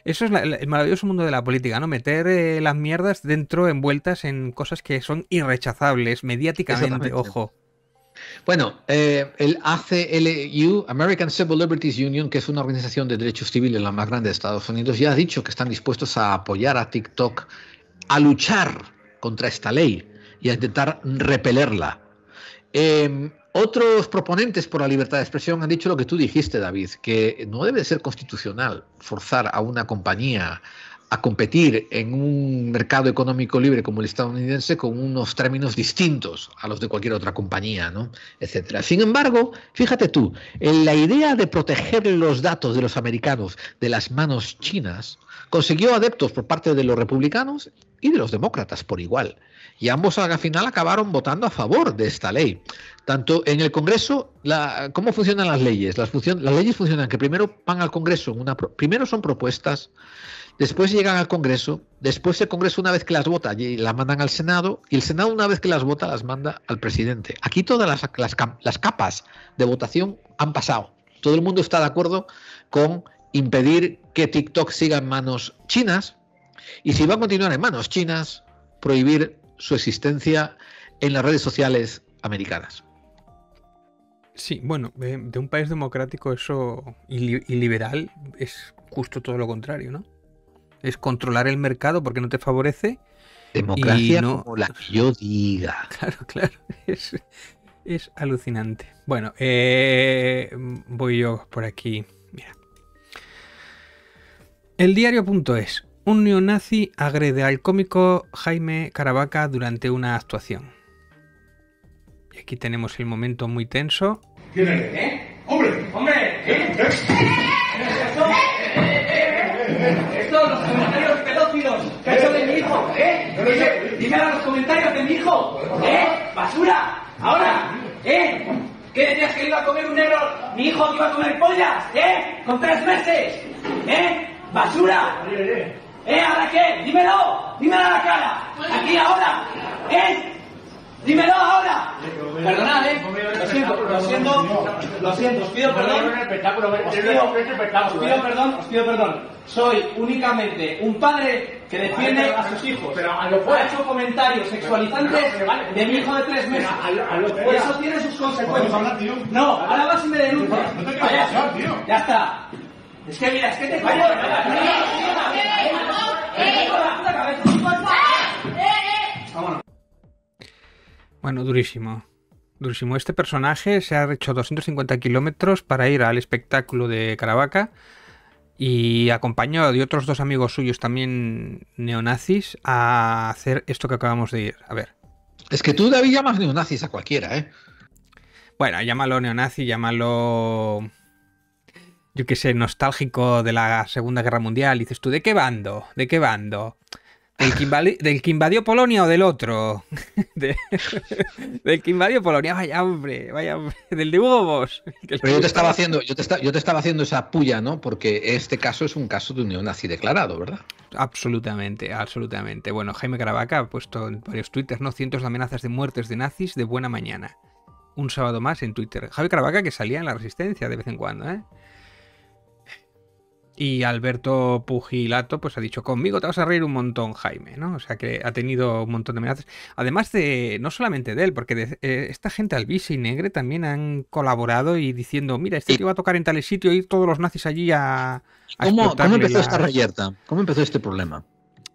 eso es el maravilloso mundo de la política, ¿no? Meter eh, las mierdas dentro, envueltas en cosas que son irrechazables mediáticamente, ojo. Bueno, eh, el ACLU, American Civil Liberties Union, que es una organización de derechos civiles la más grande de Estados Unidos, ya ha dicho que están dispuestos a apoyar a TikTok a luchar contra esta ley y a intentar repelerla. Em, otros proponentes por la libertad de expresión han dicho lo que tú dijiste, David, que no debe ser constitucional forzar a una compañía a competir en un mercado económico libre como el estadounidense con unos términos distintos a los de cualquier otra compañía, ¿no? etcétera. Sin embargo, fíjate tú, en la idea de proteger los datos de los americanos de las manos chinas consiguió adeptos por parte de los republicanos y de los demócratas por igual. Y ambos al final acabaron votando a favor de esta ley. Tanto en el Congreso, la, ¿cómo funcionan las leyes? Las, las leyes funcionan que primero van al Congreso, una, primero son propuestas, después llegan al Congreso, después el Congreso una vez que las vota las mandan al Senado, y el Senado una vez que las vota las manda al presidente. Aquí todas las, las capas de votación han pasado. Todo el mundo está de acuerdo con impedir que TikTok siga en manos chinas, y si va a continuar en manos chinas, prohibir su existencia en las redes sociales americanas. Sí, bueno, eh, de un país democrático eso y, liberal es justo todo lo contrario, ¿no? Es controlar el mercado porque no te favorece. Democracia la que yo diga. Claro, claro. Es, alucinante. Bueno, eh, voy yo por aquí. Mira. El diario.es. Un neonazi agrede al cómico Jaime Caravaca durante una actuación. Y aquí tenemos el momento muy tenso. ¿Quién eres? ¿Eh? ¡Hombre! ¡Hombre! ¿Eh? ¡Los comentarios pedófilos! ¿Qué ha de mi hijo? ¿Eh? Dime, los comentarios de mi hijo. ¿Eh? ¡Basura! ¡Ahora! ¿Eh? ¿Qué decías que iba a comer un negro? ¡Mi hijo iba a comer pollas! ¿Eh? ¡Con tres meses! ¿Eh? ¡Basura! ¿Eh, ¿Ahora qué? Dímelo, dímelo a la cara, aquí ahora, ¿eh? Dímelo ahora. Perdonad, eh. Lo siento, lo siento, lo siento, os pido perdón. Este os pido, eh. perdón, os pido perdón. Soy únicamente un padre que defiende a sus hijos. Pero a lo Ha hecho comentarios sexualizantes de mi hijo de tres meses. Y eso tiene sus consecuencias. No, ahora vas y me denuncias. Ya está. Es que mira, es que te Bueno, durísimo. Durísimo. Este personaje se ha hecho 250 kilómetros para ir al espectáculo de Caravaca y acompañó de otros dos amigos suyos también neonazis a hacer esto que acabamos de ir. A ver. Es que tú, David, llamas neonazis a cualquiera, ¿eh? Bueno, llámalo neonazi, llámalo yo qué sé, nostálgico de la Segunda Guerra Mundial. dices tú, ¿de qué bando? ¿De qué bando? ¿Del que, invadió Polonia o del otro? del que invadió Polonia, vaya hombre, vaya hombre, del de Hugo Pero yo te, estaba haciendo, yo, te yo te estaba haciendo esa puya, ¿no? Porque este caso es un caso de unión así declarado, ¿verdad? Absolutamente, absolutamente. Bueno, Jaime Caravaca ha puesto en varios twitters, ¿no? Cientos de amenazas de muertes de nazis de buena mañana. Un sábado más en Twitter. Jaime Caravaca que salía en la resistencia de vez en cuando, ¿eh? Y Alberto Pugilato pues ha dicho, conmigo te vas a reír un montón, Jaime, ¿no? O sea que ha tenido un montón de amenazas. Además de, no solamente de él, porque eh, esta gente albise y negre también han colaborado y diciendo, mira, este tío va a tocar en tal sitio y todos los nazis allí a... ¿Cómo, empezó esta reyerta? ¿Cómo empezó este problema?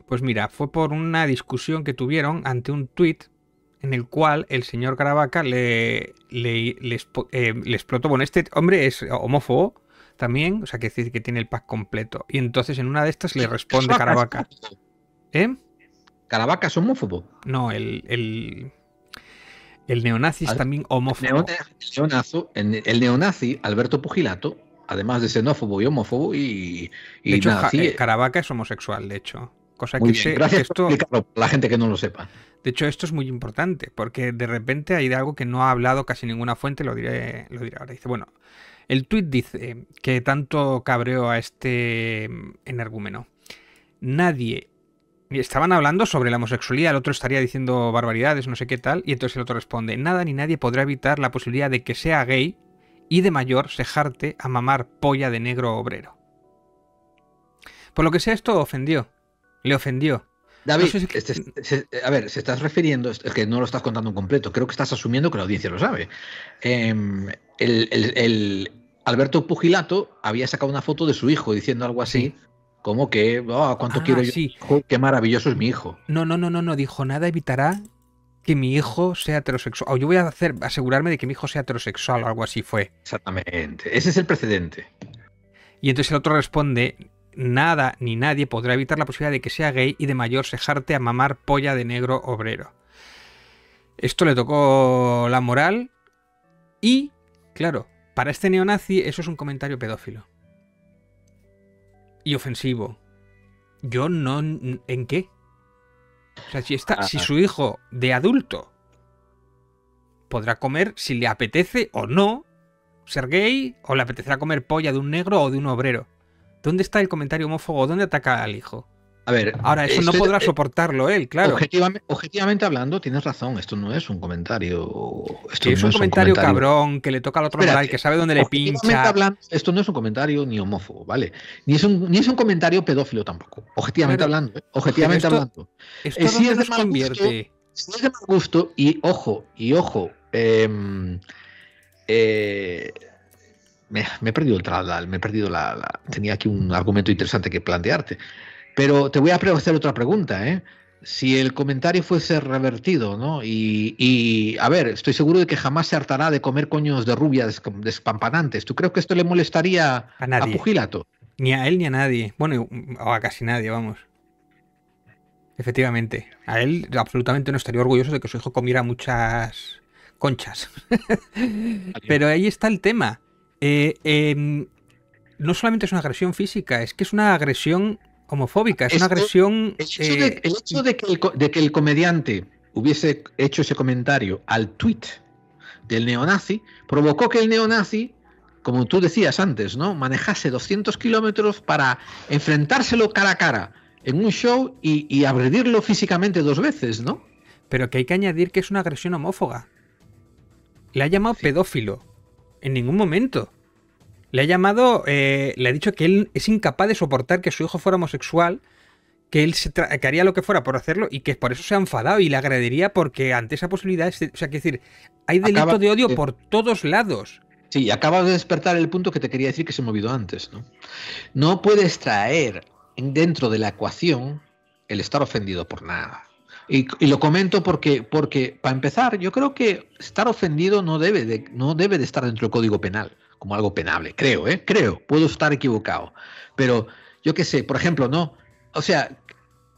Pues mira, fue por una discusión que tuvieron ante un tuit en el cual el señor Caravaca le, le eh, explotó. Bueno, este hombre es homófobo también, o sea, que decir que tiene el pack completo. Y entonces en una de estas le responde Caravaca. ¿Eh? ¿Caravaca es homófobo? No, el, el, el neonazi es también homófobo. El neonazi, el neonazi, Alberto Pugilato, además de xenófobo y homófobo, y, de hecho, eh, Caravaca es homosexual, de hecho. Cosa muy que bien, gracias esto, por la gente que no lo sepa. De hecho, esto es muy importante, porque de repente hay algo que no ha hablado casi ninguna fuente, lo diré, lo diré ahora. Dice, bueno, el tuit dice que tanto cabreó a este energúmeno. Nadie. Estaban hablando sobre la homosexualidad, el otro estaría diciendo barbaridades, no sé qué tal, y entonces el otro responde, nada ni nadie podrá evitar la posibilidad de que sea gay y de mayor se jarte a mamar polla de negro obrero. Por lo que sea, esto ofendió. Le ofendió. David, este a ver, se estás refiriendo, es que no lo estás contando en completo, creo que estás asumiendo que la audiencia lo sabe. Em, el, Alberto Pugilato había sacado una foto de su hijo diciendo algo así. Como que, oh, ¿cuánto ah, quiero yo? Qué maravilloso es mi hijo. No, no, no, no, no. Dijo, nada evitará que mi hijo sea heterosexual. O yo voy a hacer, asegurarme de que mi hijo sea heterosexual o algo así fue. Exactamente. Ese es el precedente. Y entonces el otro responde, nada ni nadie podrá evitar la posibilidad de que sea gay y de mayor sejarte a mamar polla de negro obrero. Esto le tocó la moral y, claro, para este neonazi eso es un comentario pedófilo. Y ofensivo. Yo no... ¿En qué? O sea, si, está, si su hijo de adulto podrá comer si le apetece o no ser gay o le apetecerá comer polla de un negro o de un obrero. ¿Dónde está el comentario homófobo? ¿Dónde ataca al hijo? ahora eso no podrá soportarlo él, claro. Objetivamente, hablando, tienes razón. Esto no es un comentario. Esto es, un, comentario cabrón que le toca al otro que sabe dónde le pincha. esto no es un comentario ni homófobo, ¿vale? Ni es un, ni es un comentario pedófilo tampoco. Objetivamente hablando. ¿eh? Objetivamente hablando. Esto eh, si es de mal convierte. Gusto, es de mal gusto, y ojo, y ojo. Em, eh, me, he perdido el me he perdido la, Tenía aquí un argumento interesante que plantearte. Pero te voy a hacer otra pregunta, ¿eh? Si el comentario fuese revertido, ¿no? Y, y, a ver, estoy seguro de que jamás se hartará de comer coños de rubias despampanantes. ¿Tú crees que esto le molestaría a, nadie. Ni a él ni a nadie. Bueno, o a casi nadie, vamos. Efectivamente. A él absolutamente no estaría orgulloso de que su hijo comiera muchas conchas. Pero ahí está el tema. Eh, em, no solamente es una agresión física, es que es una agresión homofóbica, es, una este, agresión... El hecho, eh, de, que el, comediante hubiese hecho ese comentario al tweet del neonazi provocó que el neonazi, como tú decías antes, ¿no? manejase 200 kilómetros para enfrentárselo cara a cara en un show y, y físicamente dos veces, ¿no? Pero que hay que añadir que es una agresión homófoba. Le ha llamado pedófilo. En ningún momento. Le ha llamado, eh, le ha dicho que él es incapaz de soportar que su hijo fuera homosexual, que él se que haría lo que fuera por hacerlo y que por eso se ha enfadado y le agradecería porque ante esa posibilidad, este, o sea, quiero decir, hay delito de odio por todos lados. Sí, acabas de despertar el punto que te quería decir que se me antes, ¿no? puedes traer dentro de la ecuación el estar ofendido por nada. Y, lo comento porque, porque, para empezar, yo creo que estar ofendido no debe no debe de estar dentro del Código Penal como algo penable, creo, ¿eh? Creo, puedo estar equivocado. Pero yo qué sé, por ejemplo, ¿no? O sea,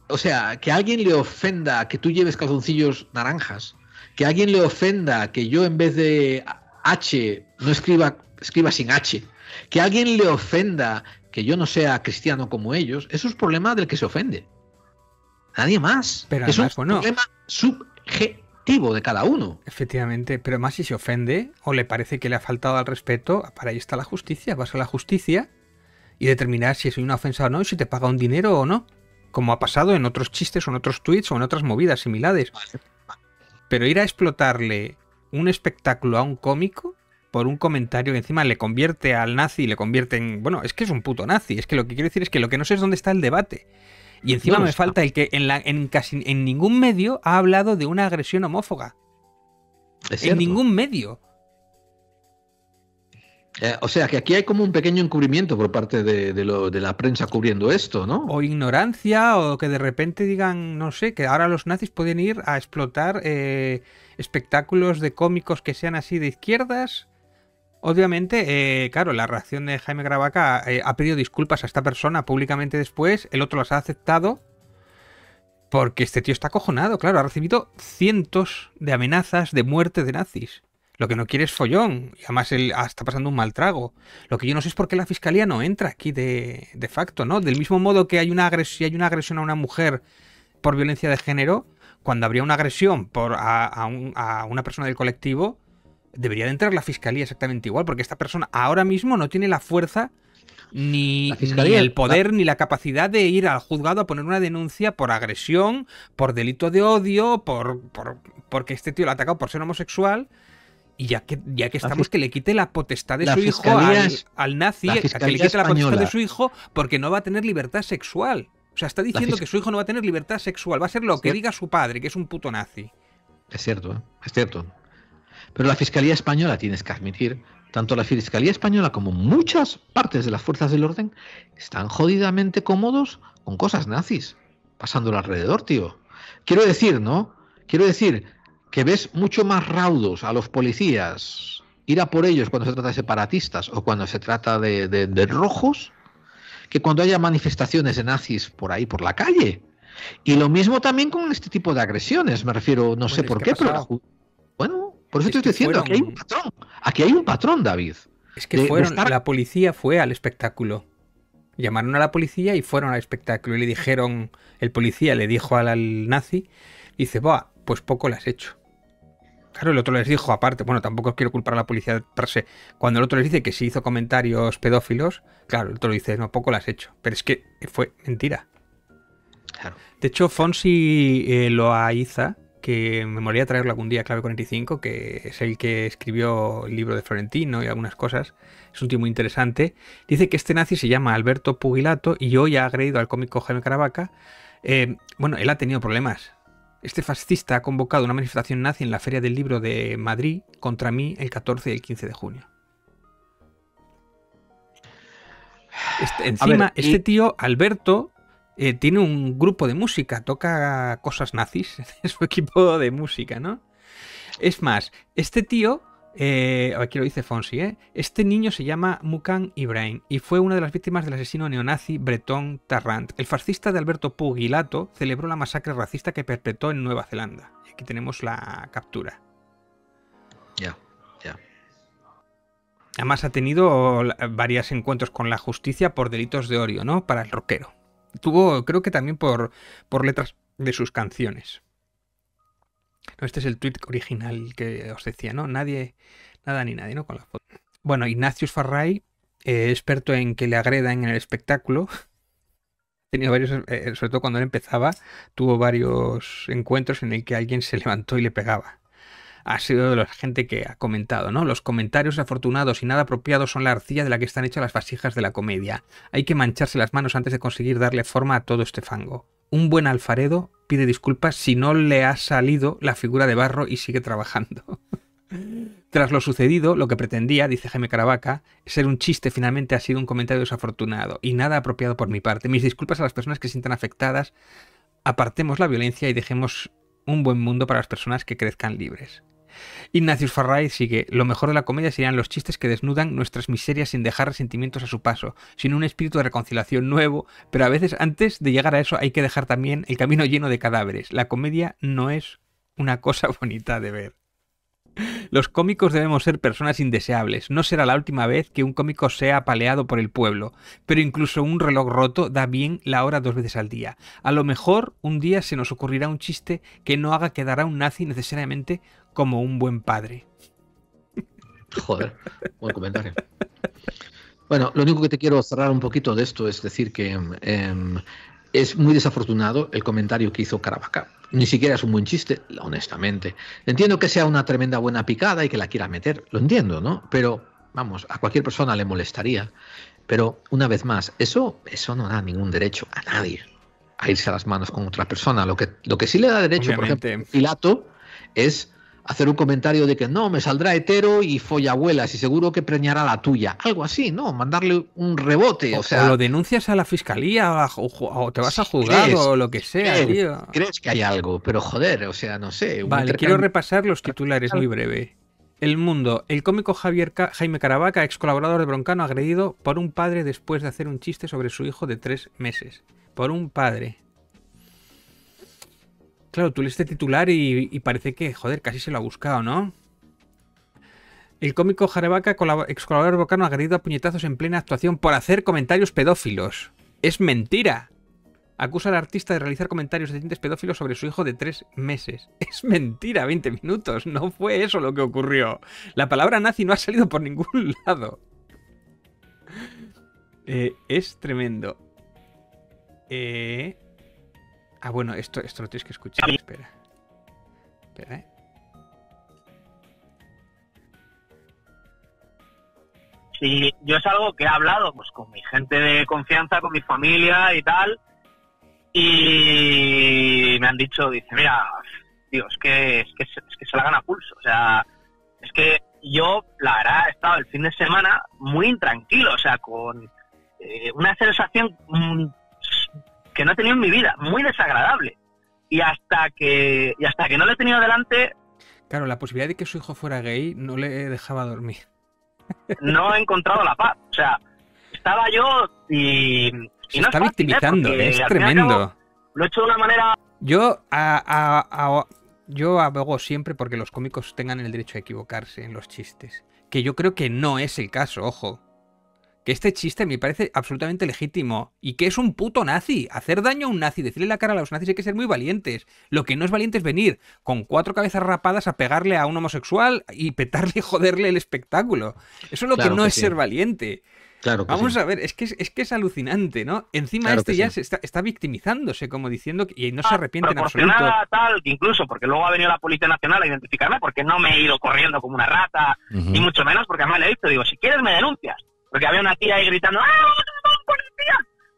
o sea, que alguien le ofenda que tú lleves calzoncillos naranjas, que alguien le ofenda que yo en vez de H no escriba, escriba sin H, que alguien le ofenda que yo no sea cristiano como ellos, eso es problema del que se ofende. Nadie más. Pero es un problema sub de cada uno. Efectivamente, pero más si se ofende o le parece que le ha faltado al respeto, para ahí está la justicia. Vas a la justicia y determinar si es una ofensa o no y si te paga un dinero o no. Como ha pasado en otros chistes o en otros tweets o en otras movidas similares. Pero ir a explotarle un espectáculo a un cómico por un comentario que encima le convierte al nazi, le convierte en... Bueno, es que es un puto nazi. Es que lo que quiero decir es que lo que no sé es dónde está el debate. Y encima me falta el que en, la, casi en ningún medio ha hablado de una agresión homófoba. en ningún medio. Eh, o sea que aquí hay como un pequeño encubrimiento por parte de, la prensa cubriendo esto, ¿no? O ignorancia, o que de repente digan, no sé, que ahora los nazis pueden ir a explotar eh, espectáculos de cómicos que sean así de izquierdas Obviamente, eh, claro, la reacción de Jaime Gravaca eh, ha pedido disculpas a esta persona públicamente después, el otro las ha aceptado, porque este tío está acojonado, claro, ha recibido cientos de amenazas de muerte de nazis. Lo que no quiere es follón, y además él está pasando un mal trago. Lo que yo no sé es por qué la fiscalía no entra aquí de, de facto, ¿no? Del mismo modo que hay una, agresión, hay una agresión a una mujer por violencia de género, cuando habría una agresión por, a una persona del colectivo, debería de entrar la fiscalía exactamente igual, porque esta persona ahora mismo no tiene la fuerza ni, el poder ni la capacidad de ir al juzgado a poner una denuncia por agresión, por delito de odio, por, porque este tío lo ha atacado por ser homosexual. Y ya que, ya que estamos, que le quite la potestad de su hijo al, nazi, que le quite la potestad de su hijo porque no va a tener libertad sexual. O sea, está diciendo que su hijo no va a tener libertad sexual, va a ser lo que diga su padre, que es un puto nazi. Es cierto, ¿eh? es cierto. Pero la Fiscalía Española, tienes que admitir, tanto la Fiscalía Española como muchas partes de las fuerzas del orden están jodidamente cómodos con cosas nazis, pasándolo alrededor, tío. Quiero decir, ¿no? Quiero decir que ves mucho más raudos a los policías ir a por ellos cuando se trata de separatistas o cuando se trata de, rojos que cuando haya manifestaciones de nazis por ahí, por la calle. Y lo mismo también con este tipo de agresiones, me refiero, no sé por qué, pero... Bueno, por eso te estoy diciendo, aquí hay un patrón. Aquí hay un patrón, David. Es que la policía fue al espectáculo. Llamaron a la policía y fueron al espectáculo. Y le dijeron, el policía le dijo al, nazi, dice, va, pues poco lo has hecho. Claro, el otro les dijo, aparte, bueno, tampoco quiero culpar a la policía per Cuando el otro les dice que se hizo comentarios pedófilos, claro, el otro dice, no, poco lo has hecho. Pero es que fue mentira. Claro. De hecho, Fonsi eh, lo Loaiza que me moría traerlo algún día, Clave 45, que es el que escribió el libro de Florentino y algunas cosas. Es un tío muy interesante. Dice que este nazi se llama Alberto Pugilato y hoy ha agredido al cómico Jaime Caravaca. Eh, bueno, él ha tenido problemas. Este fascista ha convocado una manifestación nazi en la Feria del Libro de Madrid contra mí el 14 y el 15 de junio. Este, encima, este tío, Alberto, eh, tiene un grupo de música, toca cosas nazis, es su equipo de música, ¿no? Es más, este tío, eh, aquí lo dice Fonsi, ¿eh? este niño se llama Mukan Ibrahim y fue una de las víctimas del asesino neonazi Breton Tarrant. El fascista de Alberto Pugilato celebró la masacre racista que perpetró en Nueva Zelanda. aquí tenemos la captura. Ya, ya. Además ha tenido varios encuentros con la justicia por delitos de odio, ¿no? Para el rockero tuvo, creo que también por, por letras de sus canciones. No, este es el tweet original que os decía, ¿no? Nadie, nada ni nadie, ¿no? Con la foto. Bueno, Ignacio Farray, eh, experto en que le agredan en el espectáculo, Tenía varios, eh, sobre todo cuando él empezaba, tuvo varios encuentros en el que alguien se levantó y le pegaba ha sido de la gente que ha comentado, ¿no? Los comentarios afortunados y nada apropiados son la arcilla de la que están hechas las vasijas de la comedia. Hay que mancharse las manos antes de conseguir darle forma a todo este fango. Un buen alfaredo pide disculpas si no le ha salido la figura de barro y sigue trabajando. Tras lo sucedido, lo que pretendía, dice Jaime Caravaca, ser un chiste finalmente ha sido un comentario desafortunado y nada apropiado por mi parte. Mis disculpas a las personas que se sientan afectadas. Apartemos la violencia y dejemos un buen mundo para las personas que crezcan libres. Ignacio Farray sigue, lo mejor de la comedia serían los chistes que desnudan nuestras miserias sin dejar resentimientos a su paso, sin un espíritu de reconciliación nuevo, pero a veces antes de llegar a eso hay que dejar también el camino lleno de cadáveres. La comedia no es una cosa bonita de ver. Los cómicos debemos ser personas indeseables. No será la última vez que un cómico sea apaleado por el pueblo, pero incluso un reloj roto da bien la hora dos veces al día. A lo mejor un día se nos ocurrirá un chiste que no haga quedar a un nazi necesariamente como un buen padre. Joder, buen comentario. Bueno, lo único que te quiero cerrar un poquito de esto es decir que em, em, es muy desafortunado el comentario que hizo Caravaca. Ni siquiera es un buen chiste, honestamente. Entiendo que sea una tremenda buena picada y que la quiera meter, lo entiendo, ¿no? Pero, vamos, a cualquier persona le molestaría. Pero, una vez más, eso, eso no da ningún derecho a nadie a irse a las manos con otra persona. Lo que, lo que sí le da derecho, por ejemplo, Pilato es hacer un comentario de que no, me saldrá hetero y follabuelas y seguro que preñará la tuya. Algo así, ¿no? Mandarle un rebote. O, sea, lo denuncias a la fiscalía o, te vas a juzgar o lo que sea, tío. Crees que hay algo, pero joder, o sea, no sé. Vale, quiero repasar los titulares muy breve. El Mundo. El cómico Javier Jaime Caravaca, ex colaborador de Broncano, agredido por un padre después de hacer un chiste sobre su hijo de tres meses. Por un padre. Claro, tú lees este titular y, parece que, joder, casi se lo ha buscado, ¿no? El cómico Jarevaca, ex colaborador bocano, agredido a puñetazos en plena actuación por hacer comentarios pedófilos. ¡Es mentira! Acusa al artista de realizar comentarios de pedófilos sobre su hijo de tres meses. Es mentira, 20 minutos. No fue eso lo que ocurrió. La palabra nazi no ha salido por ningún lado. Eh, es tremendo. Eh, Ah, bueno, esto, esto lo tienes que escuchar. Espera. Espera, ¿eh? Sí, yo es algo que he hablado pues, con mi gente de confianza, con mi familia y tal, y me han dicho, dice, mira, tío, es que, es que, se la gana pulso, o sea, es que yo, la verdad, he estado el fin de semana muy intranquilo, o sea, con eh, una sensación mm, que no he tenido en mi vida, muy desagradable. Y hasta que, hasta que no le he tenido adelante Claro, la posibilidad de que su hijo fuera gay no le dejaba dormir. No he encontrado la paz. O sea, estaba yo y... Se está victimizando, es tremendo. lo he hecho de una manera... Yo yo abogo siempre porque los cómicos tengan el derecho a equivocarse en los chistes. Que yo creo que no es el caso, ojo que este chiste me parece absolutamente legítimo y que es un puto nazi. Hacer daño a un nazi, decirle la cara a los nazis hay que ser muy valientes. Lo que no es valiente es venir con cuatro cabezas rapadas a pegarle a un homosexual y petarle y joderle el espectáculo. Eso es lo que no es ser valiente. Vamos a ver, es que es, que es alucinante, ¿no? Encima este ya se está, victimizándose, como diciendo, que, y no ah, se arrepiente en absoluto. tal, que incluso, porque luego ha venido la Policía Nacional a identificarme, porque no me he ido corriendo como una rata, ni mucho menos, porque además le he dicho, digo, si quieres me denuncias porque había una tía ahí gritando, ¡ah, policía!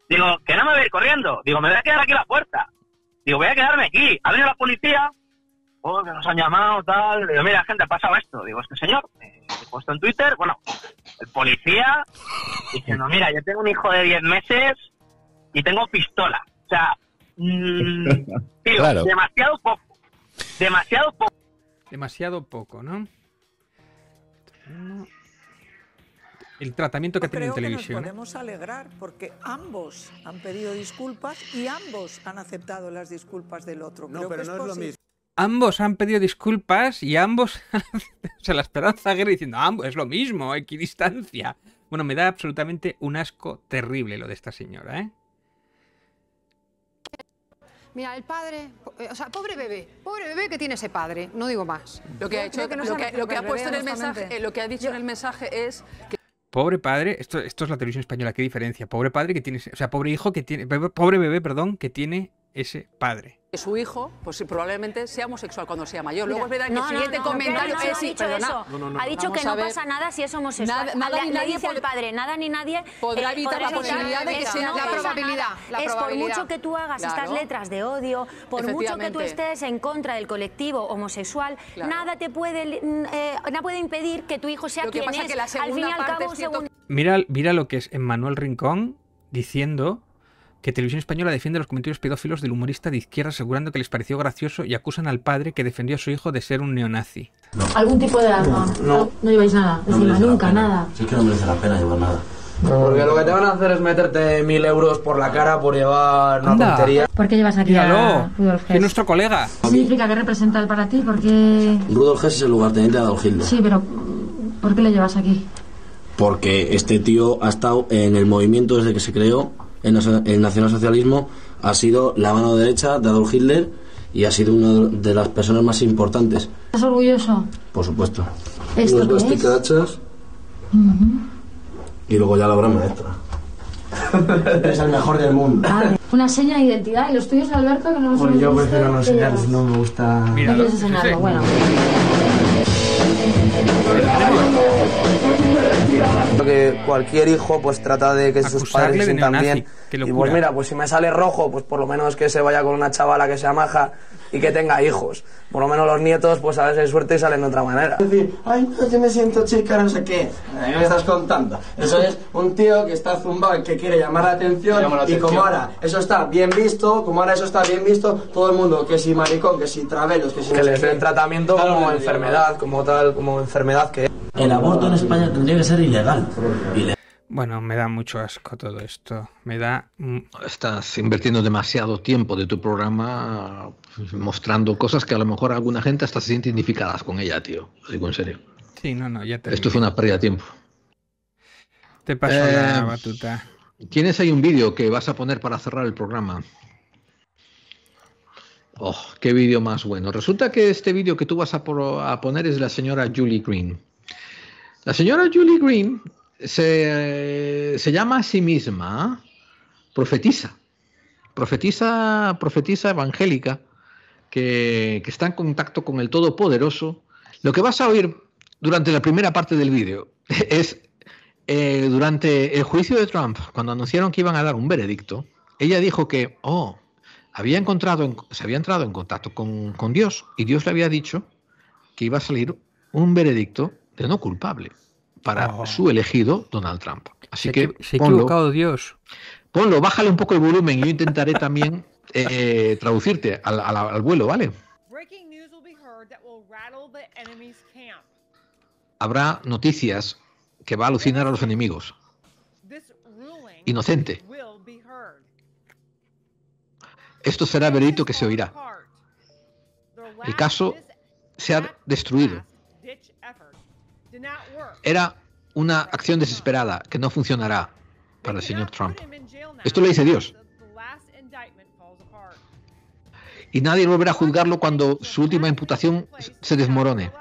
Digo, que no me voy a ir corriendo. Digo, me voy a quedar aquí a la puerta. Digo, voy a quedarme aquí. Ha venido la policía. Oh, que nos han llamado, tal. Digo, mira, gente, ha pasado esto. Digo, este señor, eh, he puesto en Twitter, bueno, el policía diciendo, mira, yo tengo un hijo de 10 meses y tengo pistola. O sea, mm, demasiado poco. Demasiado poco. Demasiado poco, ¿no? el tratamiento que ha tenido en televisión. Que nos ¿eh? podemos alegrar porque ambos han pedido disculpas y ambos han aceptado las disculpas del otro. No, pero no es, lo mismo. Ambos han pedido disculpas y ambos. o sea, la esperanza guerra diciendo, ambos, ah, es lo mismo, equidistancia. Bueno, me da absolutamente un asco terrible lo de esta señora, ¿eh? Mira, el padre, eh, o sea, pobre bebé, pobre bebé que tiene ese padre, no digo más. Lo que ha lo, que, ha puesto en el mensaje, lo que ha dicho en el mensaje es que Pobre padre, esto, esto es la televisión española, qué diferencia. Pobre padre que tiene, o sea, pobre hijo que tiene, pobre bebé, perdón, que tiene ese padre su hijo, pues probablemente sea homosexual cuando sea mayor. Luego es verdad que no, el siguiente no, no, comentario es... ha dicho que no pasa nada si es homosexual. Nada, ni nadie dice padre, nada ni nadie... Podrá eh, evitar la posibilidad de que sea... la probabilidad. es por mucho que tú hagas estas letras de odio, por mucho que tú estés en contra del colectivo homosexual, nada te puede, mm, eh, nada puede impedir que tu hijo sea quien es. al fin y al cabo, según... mira, mira lo que es Emmanuel Rincón diciendo que Televisión Española defiende los comentarios pedófilos del humorista de izquierda asegurando que les pareció gracioso y acusan al padre que defendió a su hijo de ser un neonazi. ¿Algún tipo de arma? No, no, lleváis nada, encima, nunca, nada. Sí que no merece la pena llevar nada. Porque lo que te van a hacer es meterte mil euros por la cara por llevar una tontería. ¿Por qué llevas aquí a Rudolf Hess? Es nuestro colega. ¿Qué significa que representa él para ti? Porque... Rudolf Hess es el lugarteniente de Adolf Hitler. Sí, pero ¿por qué le llevas aquí? Porque este tío ha estado en el movimiento desde que se creó el, el nacionalsocialismo ha sido la mano derecha de Adolf Hitler y ha sido una de las personas más importantes. ¿Estás orgulloso? Por supuesto. ¿Esto y luego ya la obra maestra. es el mejor del mundo. Una seña de identidad. ¿Y los tuyos, Alberto? Que no los bueno, yo prefiero no sé no me gusta. Mira, No quieres enseñarlo, bueno que cualquier hijo pues trata de que sus padres se sientan bien. Y pues mira, pues si me sale rojo, pues por lo menos que se vaya con una chavala que sea maja y que tenga hijos. Por lo menos los nietos, pues a veces hay suerte y salen de otra manera. Es decir, ay, yo me siento chica, no sé qué. mí me estás contando? Eso es un tío que está zumbado que quiere llamar la atención. Y como ahora eso está bien visto, como ahora eso está bien visto, todo el mundo, que si maricón, que si travelos, que si. Que les den tratamiento como enfermedad, como tal, como enfermedad que el aborto en España tendría que ser ilegal. Bueno, me da mucho asco todo esto. Me da. Estás invirtiendo demasiado tiempo de tu programa mostrando cosas que a lo mejor alguna gente hasta se siente identificadas con ella, tío. digo en serio. Sí, no, no, Esto es una pérdida de tiempo. Te paso la eh, batuta. ¿Tienes ahí un vídeo que vas a poner para cerrar el programa? Oh, qué vídeo más bueno. Resulta que este vídeo que tú vas a poner es de la señora Julie Green. La señora Julie Green se, llama a sí misma profetisa, profetisa, profetisa evangélica que, está en contacto con el Todopoderoso. Lo que vas a oír durante la primera parte del vídeo es eh, durante el juicio de Trump, cuando anunciaron que iban a dar un veredicto, ella dijo que, oh, había encontrado, se había entrado en contacto con Dios y Dios le había dicho que iba a salir un veredicto de no culpable para oh. su elegido Donald Trump. Así que se ponlo, Dios. Ponlo, bájale un poco el volumen y yo intentaré también eh, traducirte al, vuelo, ¿vale? Habrá noticias que va a alucinar a los enemigos. Inocente. Esto será verito que se oirá. El caso se ha destruido. Era una acción desesperada que no funcionará para el señor Trump. Esto lo dice Dios. Y nadie volverá a juzgarlo cuando su última imputación se desmorone.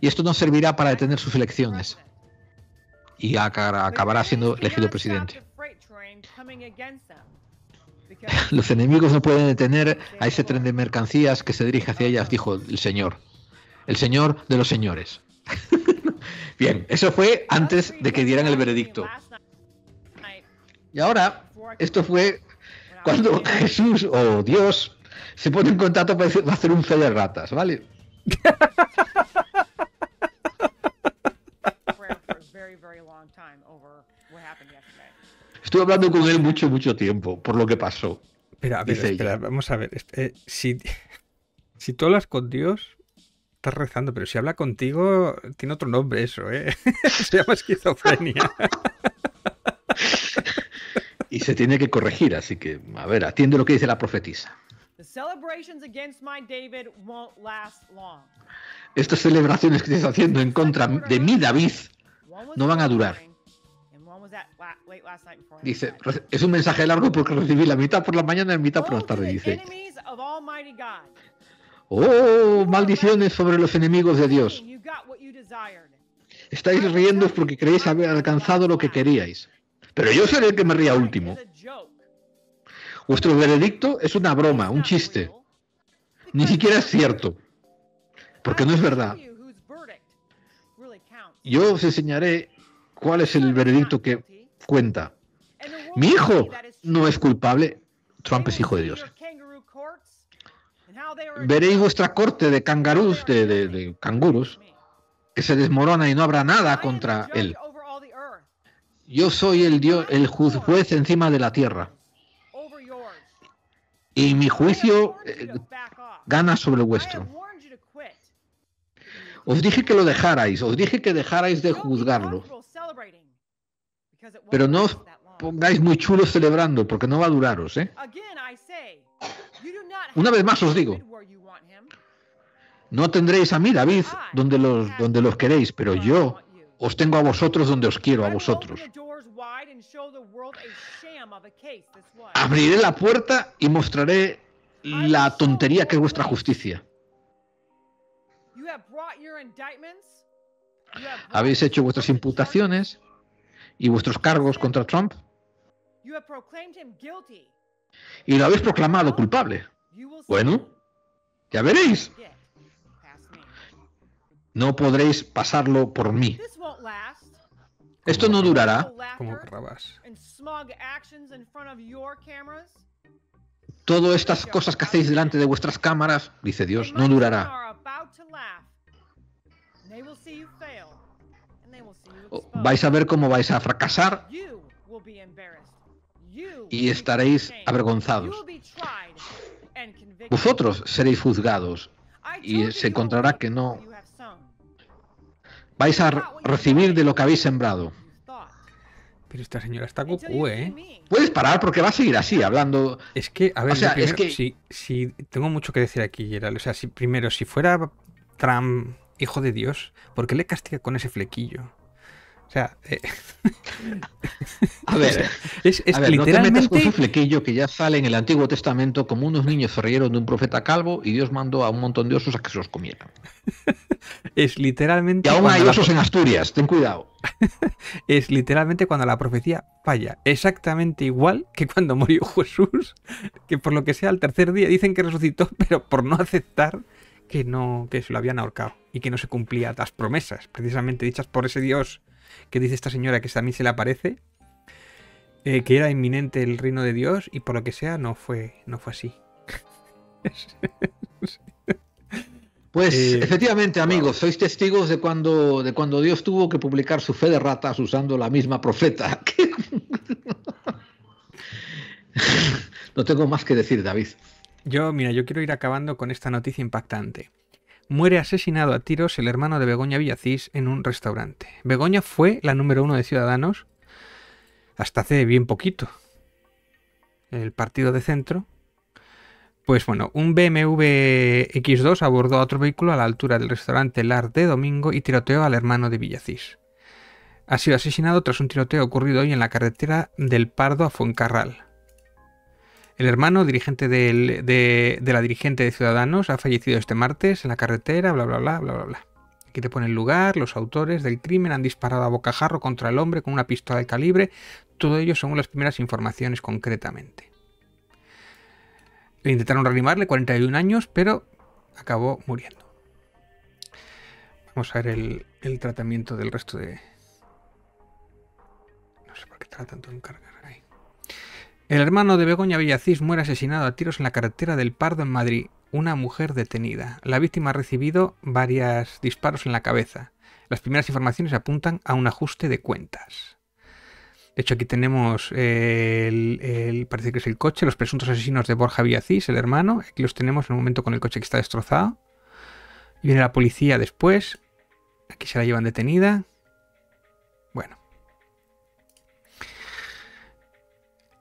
Y esto no servirá para detener sus elecciones. Y acabará siendo elegido presidente. Los enemigos no pueden detener a ese tren de mercancías que se dirige hacia ellas, dijo el Señor el señor de los señores. Bien, eso fue antes de que dieran el veredicto. Y ahora, esto fue cuando Jesús o Dios se pone en contacto para hacer un fe de ratas, ¿vale? Estuve hablando con él mucho, mucho tiempo, por lo que pasó. Espera, a ver, espera, vamos a ver. Este, eh, si, si tú hablas con Dios, estás rezando, pero si habla contigo, tiene otro nombre eso, ¿eh? se llama esquizofrenia. y se tiene que corregir, así que, a ver, atiende lo que dice la profetisa. Estas celebraciones que estás haciendo en contra de mi David no van a durar. Dice, es un mensaje largo porque recibí la mitad por la mañana y la mitad por la tarde, dice. Oh, maldiciones sobre los enemigos de Dios. Estáis riendo porque creéis haber alcanzado lo que queríais. Pero yo seré el que me ría último. Vuestro veredicto es una broma, un chiste. Ni siquiera es cierto. Porque no es verdad. Yo os enseñaré cuál es el veredicto que cuenta. Mi hijo no es culpable. Trump es hijo de Dios. Veréis vuestra corte de cangarús, de, canguros, que se desmorona y no habrá nada contra él. Yo soy el, Dios, el juez encima de la tierra. Y mi juicio eh, gana sobre el vuestro. Os dije que lo dejarais, os dije que dejarais de juzgarlo. Pero no os pongáis muy chulos celebrando, porque no va a duraros, ¿eh? Una vez más os digo, no tendréis a mí, David, donde los, donde los queréis, pero yo os tengo a vosotros donde os quiero, a vosotros. Abriré la puerta y mostraré la tontería que es vuestra justicia. Habéis hecho vuestras imputaciones y vuestros cargos contra Trump y lo habéis proclamado culpable. Bueno, ya veréis. No podréis pasarlo por mí. Esto no durará. Como grabas. Todas estas cosas que hacéis delante de vuestras cámaras, dice Dios, no durará. Oh, vais a ver cómo vais a fracasar y estaréis avergonzados. Vosotros seréis juzgados y se encontrará que no vais a recibir de lo que habéis sembrado. Pero esta señora está cucú, ¿eh? Puedes parar porque va a seguir así, hablando. Es que, a ver, primero, si, tengo mucho que decir aquí, Gerald. O sea, si, primero, si fuera Trump, hijo de Dios, ¿por qué le castiga con ese flequillo? O sea, eh, a ver, es, literalmente... no flequillo que ya sale en el Antiguo Testamento como unos niños se de un profeta calvo y Dios mandó a un montón de osos a que se los comieran. es literalmente. Y aún hay osos en Asturias, ten cuidado. es literalmente cuando la profecía falla, exactamente igual que cuando murió Jesús, que por lo que sea al tercer día dicen que resucitó, pero por no aceptar que no que se lo habían ahorcado y que no se cumplían las promesas precisamente dichas por ese Dios que dice esta señora que a mí se le aparece, eh, que era inminente el reino de Dios y por lo que sea no fue, no fue así. Pues eh, efectivamente, amigos, sois testigos de cuando, de cuando Dios tuvo que publicar su fe de ratas usando la misma profeta. no tengo más que decir, David. Yo, mira, yo quiero ir acabando con esta noticia impactante muere asesinado a tiros el hermano de Begoña Villacís en un restaurante. Begoña fue la número uno de Ciudadanos hasta hace bien poquito. El partido de centro. Pues bueno, un BMW X2 abordó a otro vehículo a la altura del restaurante Lar de Domingo y tiroteó al hermano de Villacís. Ha sido asesinado tras un tiroteo ocurrido hoy en la carretera del Pardo a Fuencarral. El hermano dirigente de, la dirigente de Ciudadanos ha fallecido este martes en la carretera, bla, bla, bla, bla, bla, bla. Aquí te pone el lugar, los autores del crimen han disparado a bocajarro contra el hombre con una pistola de calibre, todo ello son las primeras informaciones concretamente. Le intentaron reanimarle 41 años, pero acabó muriendo. Vamos a ver el, tratamiento del resto de... No sé por qué tratan tanto en carga. El hermano de Begoña Villacís muere asesinado a tiros en la carretera del Pardo en Madrid. Una mujer detenida. La víctima ha recibido varios disparos en la cabeza. Las primeras informaciones apuntan a un ajuste de cuentas. De hecho, aquí tenemos el, parece que es el coche, los presuntos asesinos de Borja Villacís, el hermano. Aquí los tenemos en un momento con el coche que está destrozado. viene la policía después. Aquí se la llevan detenida.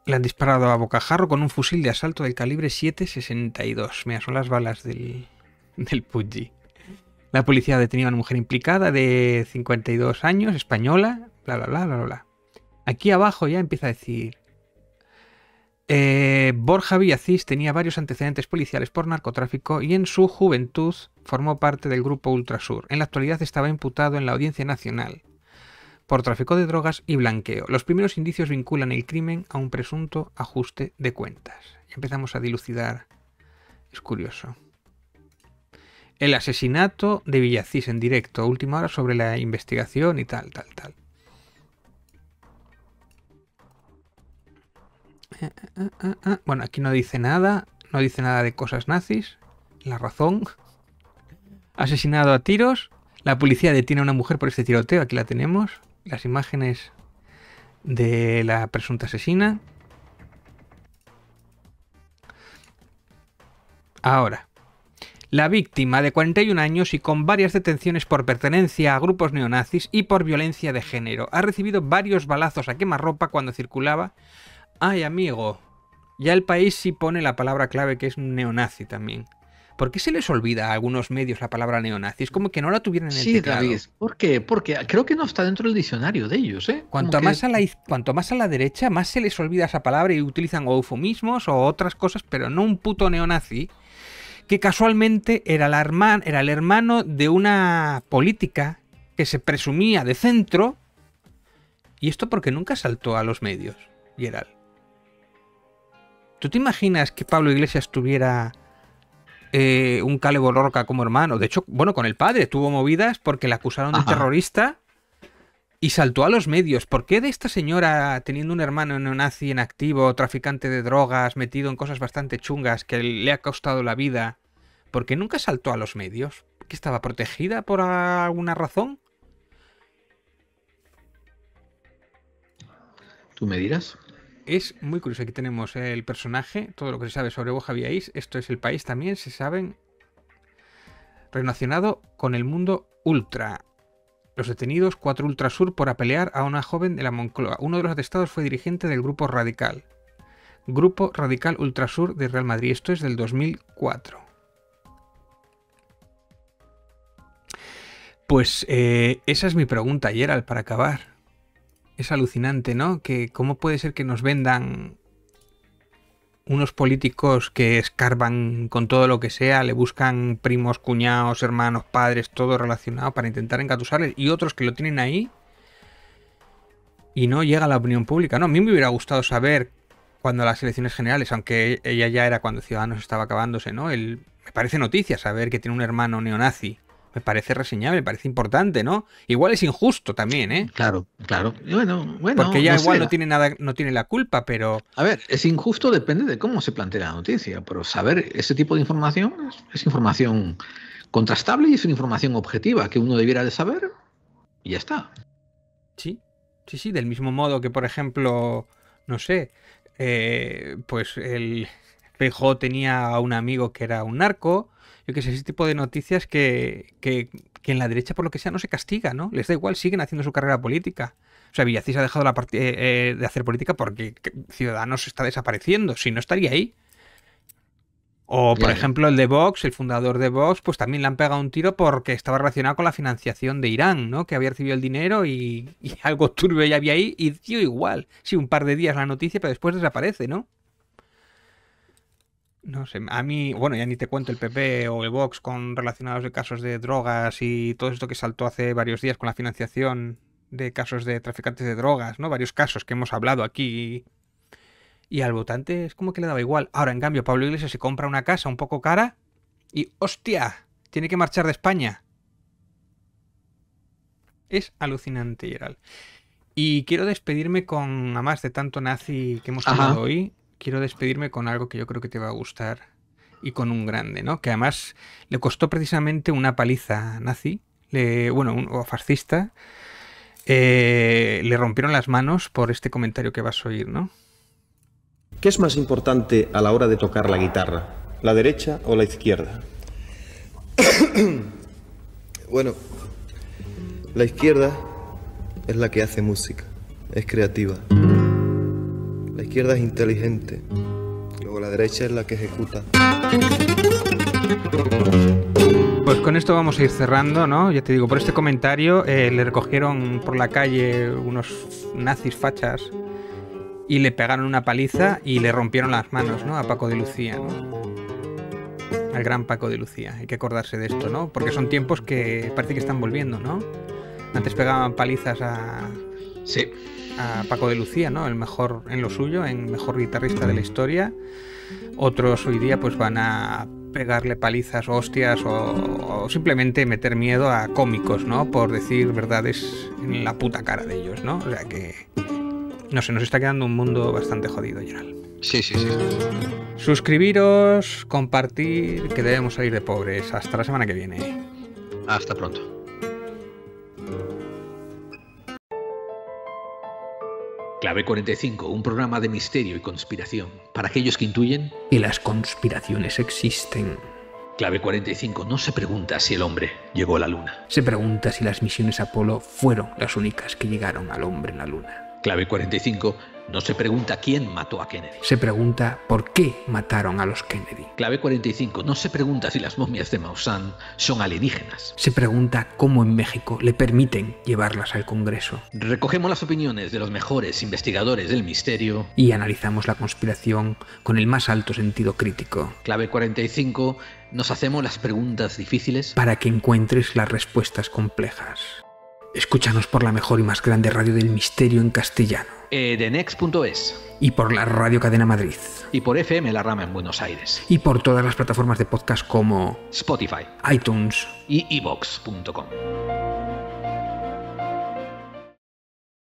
Le han disparado a bocajarro con un fusil de asalto del calibre 7.62. Mira, son las balas del, del La policía ha detenido a una mujer implicada de 52 años, española, bla, bla, bla, bla, bla. Aquí abajo ya empieza a decir... Eh, Borja Villacís tenía varios antecedentes policiales por narcotráfico y en su juventud formó parte del grupo Ultrasur. En la actualidad estaba imputado en la Audiencia Nacional por tráfico de drogas y blanqueo. Los primeros indicios vinculan el crimen a un presunto ajuste de cuentas. empezamos a dilucidar. Es curioso. El asesinato de Villacís en directo, última hora sobre la investigación y tal, tal, tal. Eh, eh, eh, bueno, aquí no dice nada, no dice nada de cosas nazis. La razón. Asesinado a tiros. La policía detiene a una mujer por este tiroteo, aquí la tenemos las imágenes de la presunta asesina. Ahora, la víctima de 41 años y con varias detenciones por pertenencia a grupos neonazis y por violencia de género. Ha recibido varios balazos a quemarropa cuando circulaba. Ay, amigo, ya el país sí pone la palabra clave que es neonazi también. ¿Por qué se les olvida a algunos medios la palabra neonazi? Es como que no la tuvieran en el sí, David, ¿por qué? Porque creo que no está dentro del diccionario de ellos, ¿eh? Cuanto, más a la, cuanto más a la derecha, más se les olvida esa palabra y utilizan eufemismos o otras cosas, pero no un puto neonazi que casualmente era, era el hermano de una política que se presumía de centro, y esto porque nunca saltó a los medios, Gerald. ¿Tú te imaginas que Pablo Iglesias tuviera eh, un Caleb Lorca como hermano. De hecho, bueno, con el padre tuvo movidas porque la acusaron de terrorista y saltó a los medios. ¿Por qué de esta señora, teniendo un hermano neonazi en activo, traficante de drogas, metido en cosas bastante chungas que le ha costado la vida, por qué nunca saltó a los medios? ¿Que estaba protegida por alguna razón? ¿Tú me dirás? es muy curioso. Aquí tenemos el personaje, todo lo que se sabe sobre Boja Viais. Esto es el país también, se saben. Relacionado con el mundo ultra. Los detenidos, cuatro ultrasur por apelear a una joven de la Moncloa. Uno de los atestados fue dirigente del grupo radical. Grupo Radical Ultrasur de Real Madrid. Esto es del 2004. Pues eh, esa es mi pregunta, Gerald, para acabar es alucinante, ¿no? Que cómo puede ser que nos vendan unos políticos que escarban con todo lo que sea, le buscan primos, cuñados, hermanos, padres, todo relacionado para intentar engatusarles y otros que lo tienen ahí y no llega a la opinión pública. No, a mí me hubiera gustado saber cuando las elecciones generales, aunque ella ya era cuando Ciudadanos estaba acabándose, ¿no? me parece noticia saber que tiene un hermano neonazi me parece reseñable, me parece importante, ¿no? Igual es injusto también, ¿eh? Claro, claro. Bueno, bueno. Porque ya igual no tiene nada, no tiene la culpa, pero. A ver, es injusto depende de cómo se plantea la noticia, pero saber ese tipo de información es, información contrastable y es una información objetiva que uno debiera de saber y ya está. Sí, sí, sí, del mismo modo que, por ejemplo, no sé, eh, pues el Pejo tenía a un amigo que era un narco yo que sé, ese tipo de noticias que, en la derecha, por lo que sea, no se castiga, ¿no? Les da igual, siguen haciendo su carrera política. O sea, Villacís ha dejado la eh, eh, de hacer política porque Ciudadanos está desapareciendo, si no estaría ahí. O, por ejemplo, el de Vox, el fundador de Vox, pues también le han pegado un tiro porque estaba relacionado con la financiación de Irán, ¿no? Que había recibido el dinero y, y algo turbio ya había ahí y dio igual. Sí, un par de días la noticia, pero después desaparece, ¿no? No sé, a mí, bueno, ya ni te cuento el PP o el Vox con relacionados de casos de drogas y todo esto que saltó hace varios días con la financiación de casos de traficantes de drogas, ¿no? Varios casos que hemos hablado aquí. Y al votante es como que le daba igual. Ahora, en cambio, Pablo Iglesias se compra una casa un poco cara y ¡hostia! Tiene que marchar de España. Es alucinante, Gerald. Y quiero despedirme con, además de tanto nazi que hemos hablado hoy, quiero despedirme con algo que yo creo que te va a gustar y con un grande, ¿no? Que además le costó precisamente una paliza nazi, bueno, un, o fascista, eh, le rompieron las manos por este comentario que vas a oír, ¿no? ¿Qué es más importante a la hora de tocar la guitarra? ¿La derecha o la izquierda? bueno, la izquierda es la que hace música, es creativa. La izquierda es inteligente, luego la derecha es la que ejecuta. Pues con esto vamos a ir cerrando, ¿no? Ya te digo, por este comentario eh, le recogieron por la calle unos nazis fachas y le pegaron una paliza y le rompieron las manos, ¿no? A Paco de Lucía, ¿no? Al gran Paco de Lucía. Hay que acordarse de esto, ¿no? Porque son tiempos que parece que están volviendo, ¿no? Antes pegaban palizas a, Sí. A Paco de Lucía, ¿no? El mejor en lo suyo, el mejor guitarrista de la historia. Otros hoy día pues van a pegarle palizas hostias o, simplemente meter miedo a cómicos, ¿no? Por decir verdades en la puta cara de ellos, ¿no? O sea que no sé, nos está quedando un mundo bastante jodido, general. Sí, sí, sí. Suscribiros, compartir, que debemos salir de pobres. Hasta la semana que viene. Hasta pronto. Clave 45, un programa de misterio y conspiración para aquellos que intuyen que las conspiraciones existen. Clave 45 no se pregunta si el hombre llegó a la luna. Se pregunta si las misiones Apolo fueron las únicas que llegaron al hombre en la luna. Clave 45 no se pregunta quién mató a Kennedy. Se pregunta por qué mataron a los Kennedy. Clave 45. No se pregunta si las momias de Maussan son alienígenas. Se pregunta cómo en México le permiten llevarlas al Congreso. Recogemos las opiniones de los mejores investigadores del misterio. Y analizamos la conspiración con el más alto sentido crítico. Clave 45. Nos hacemos las preguntas difíciles. Para que encuentres las respuestas complejas. Escúchanos por la mejor y más grande radio del misterio en castellano Edenex.es eh, Y por la Radio Cadena Madrid. Y por FM La Rama en Buenos Aires. Y por todas las plataformas de podcast como Spotify, iTunes y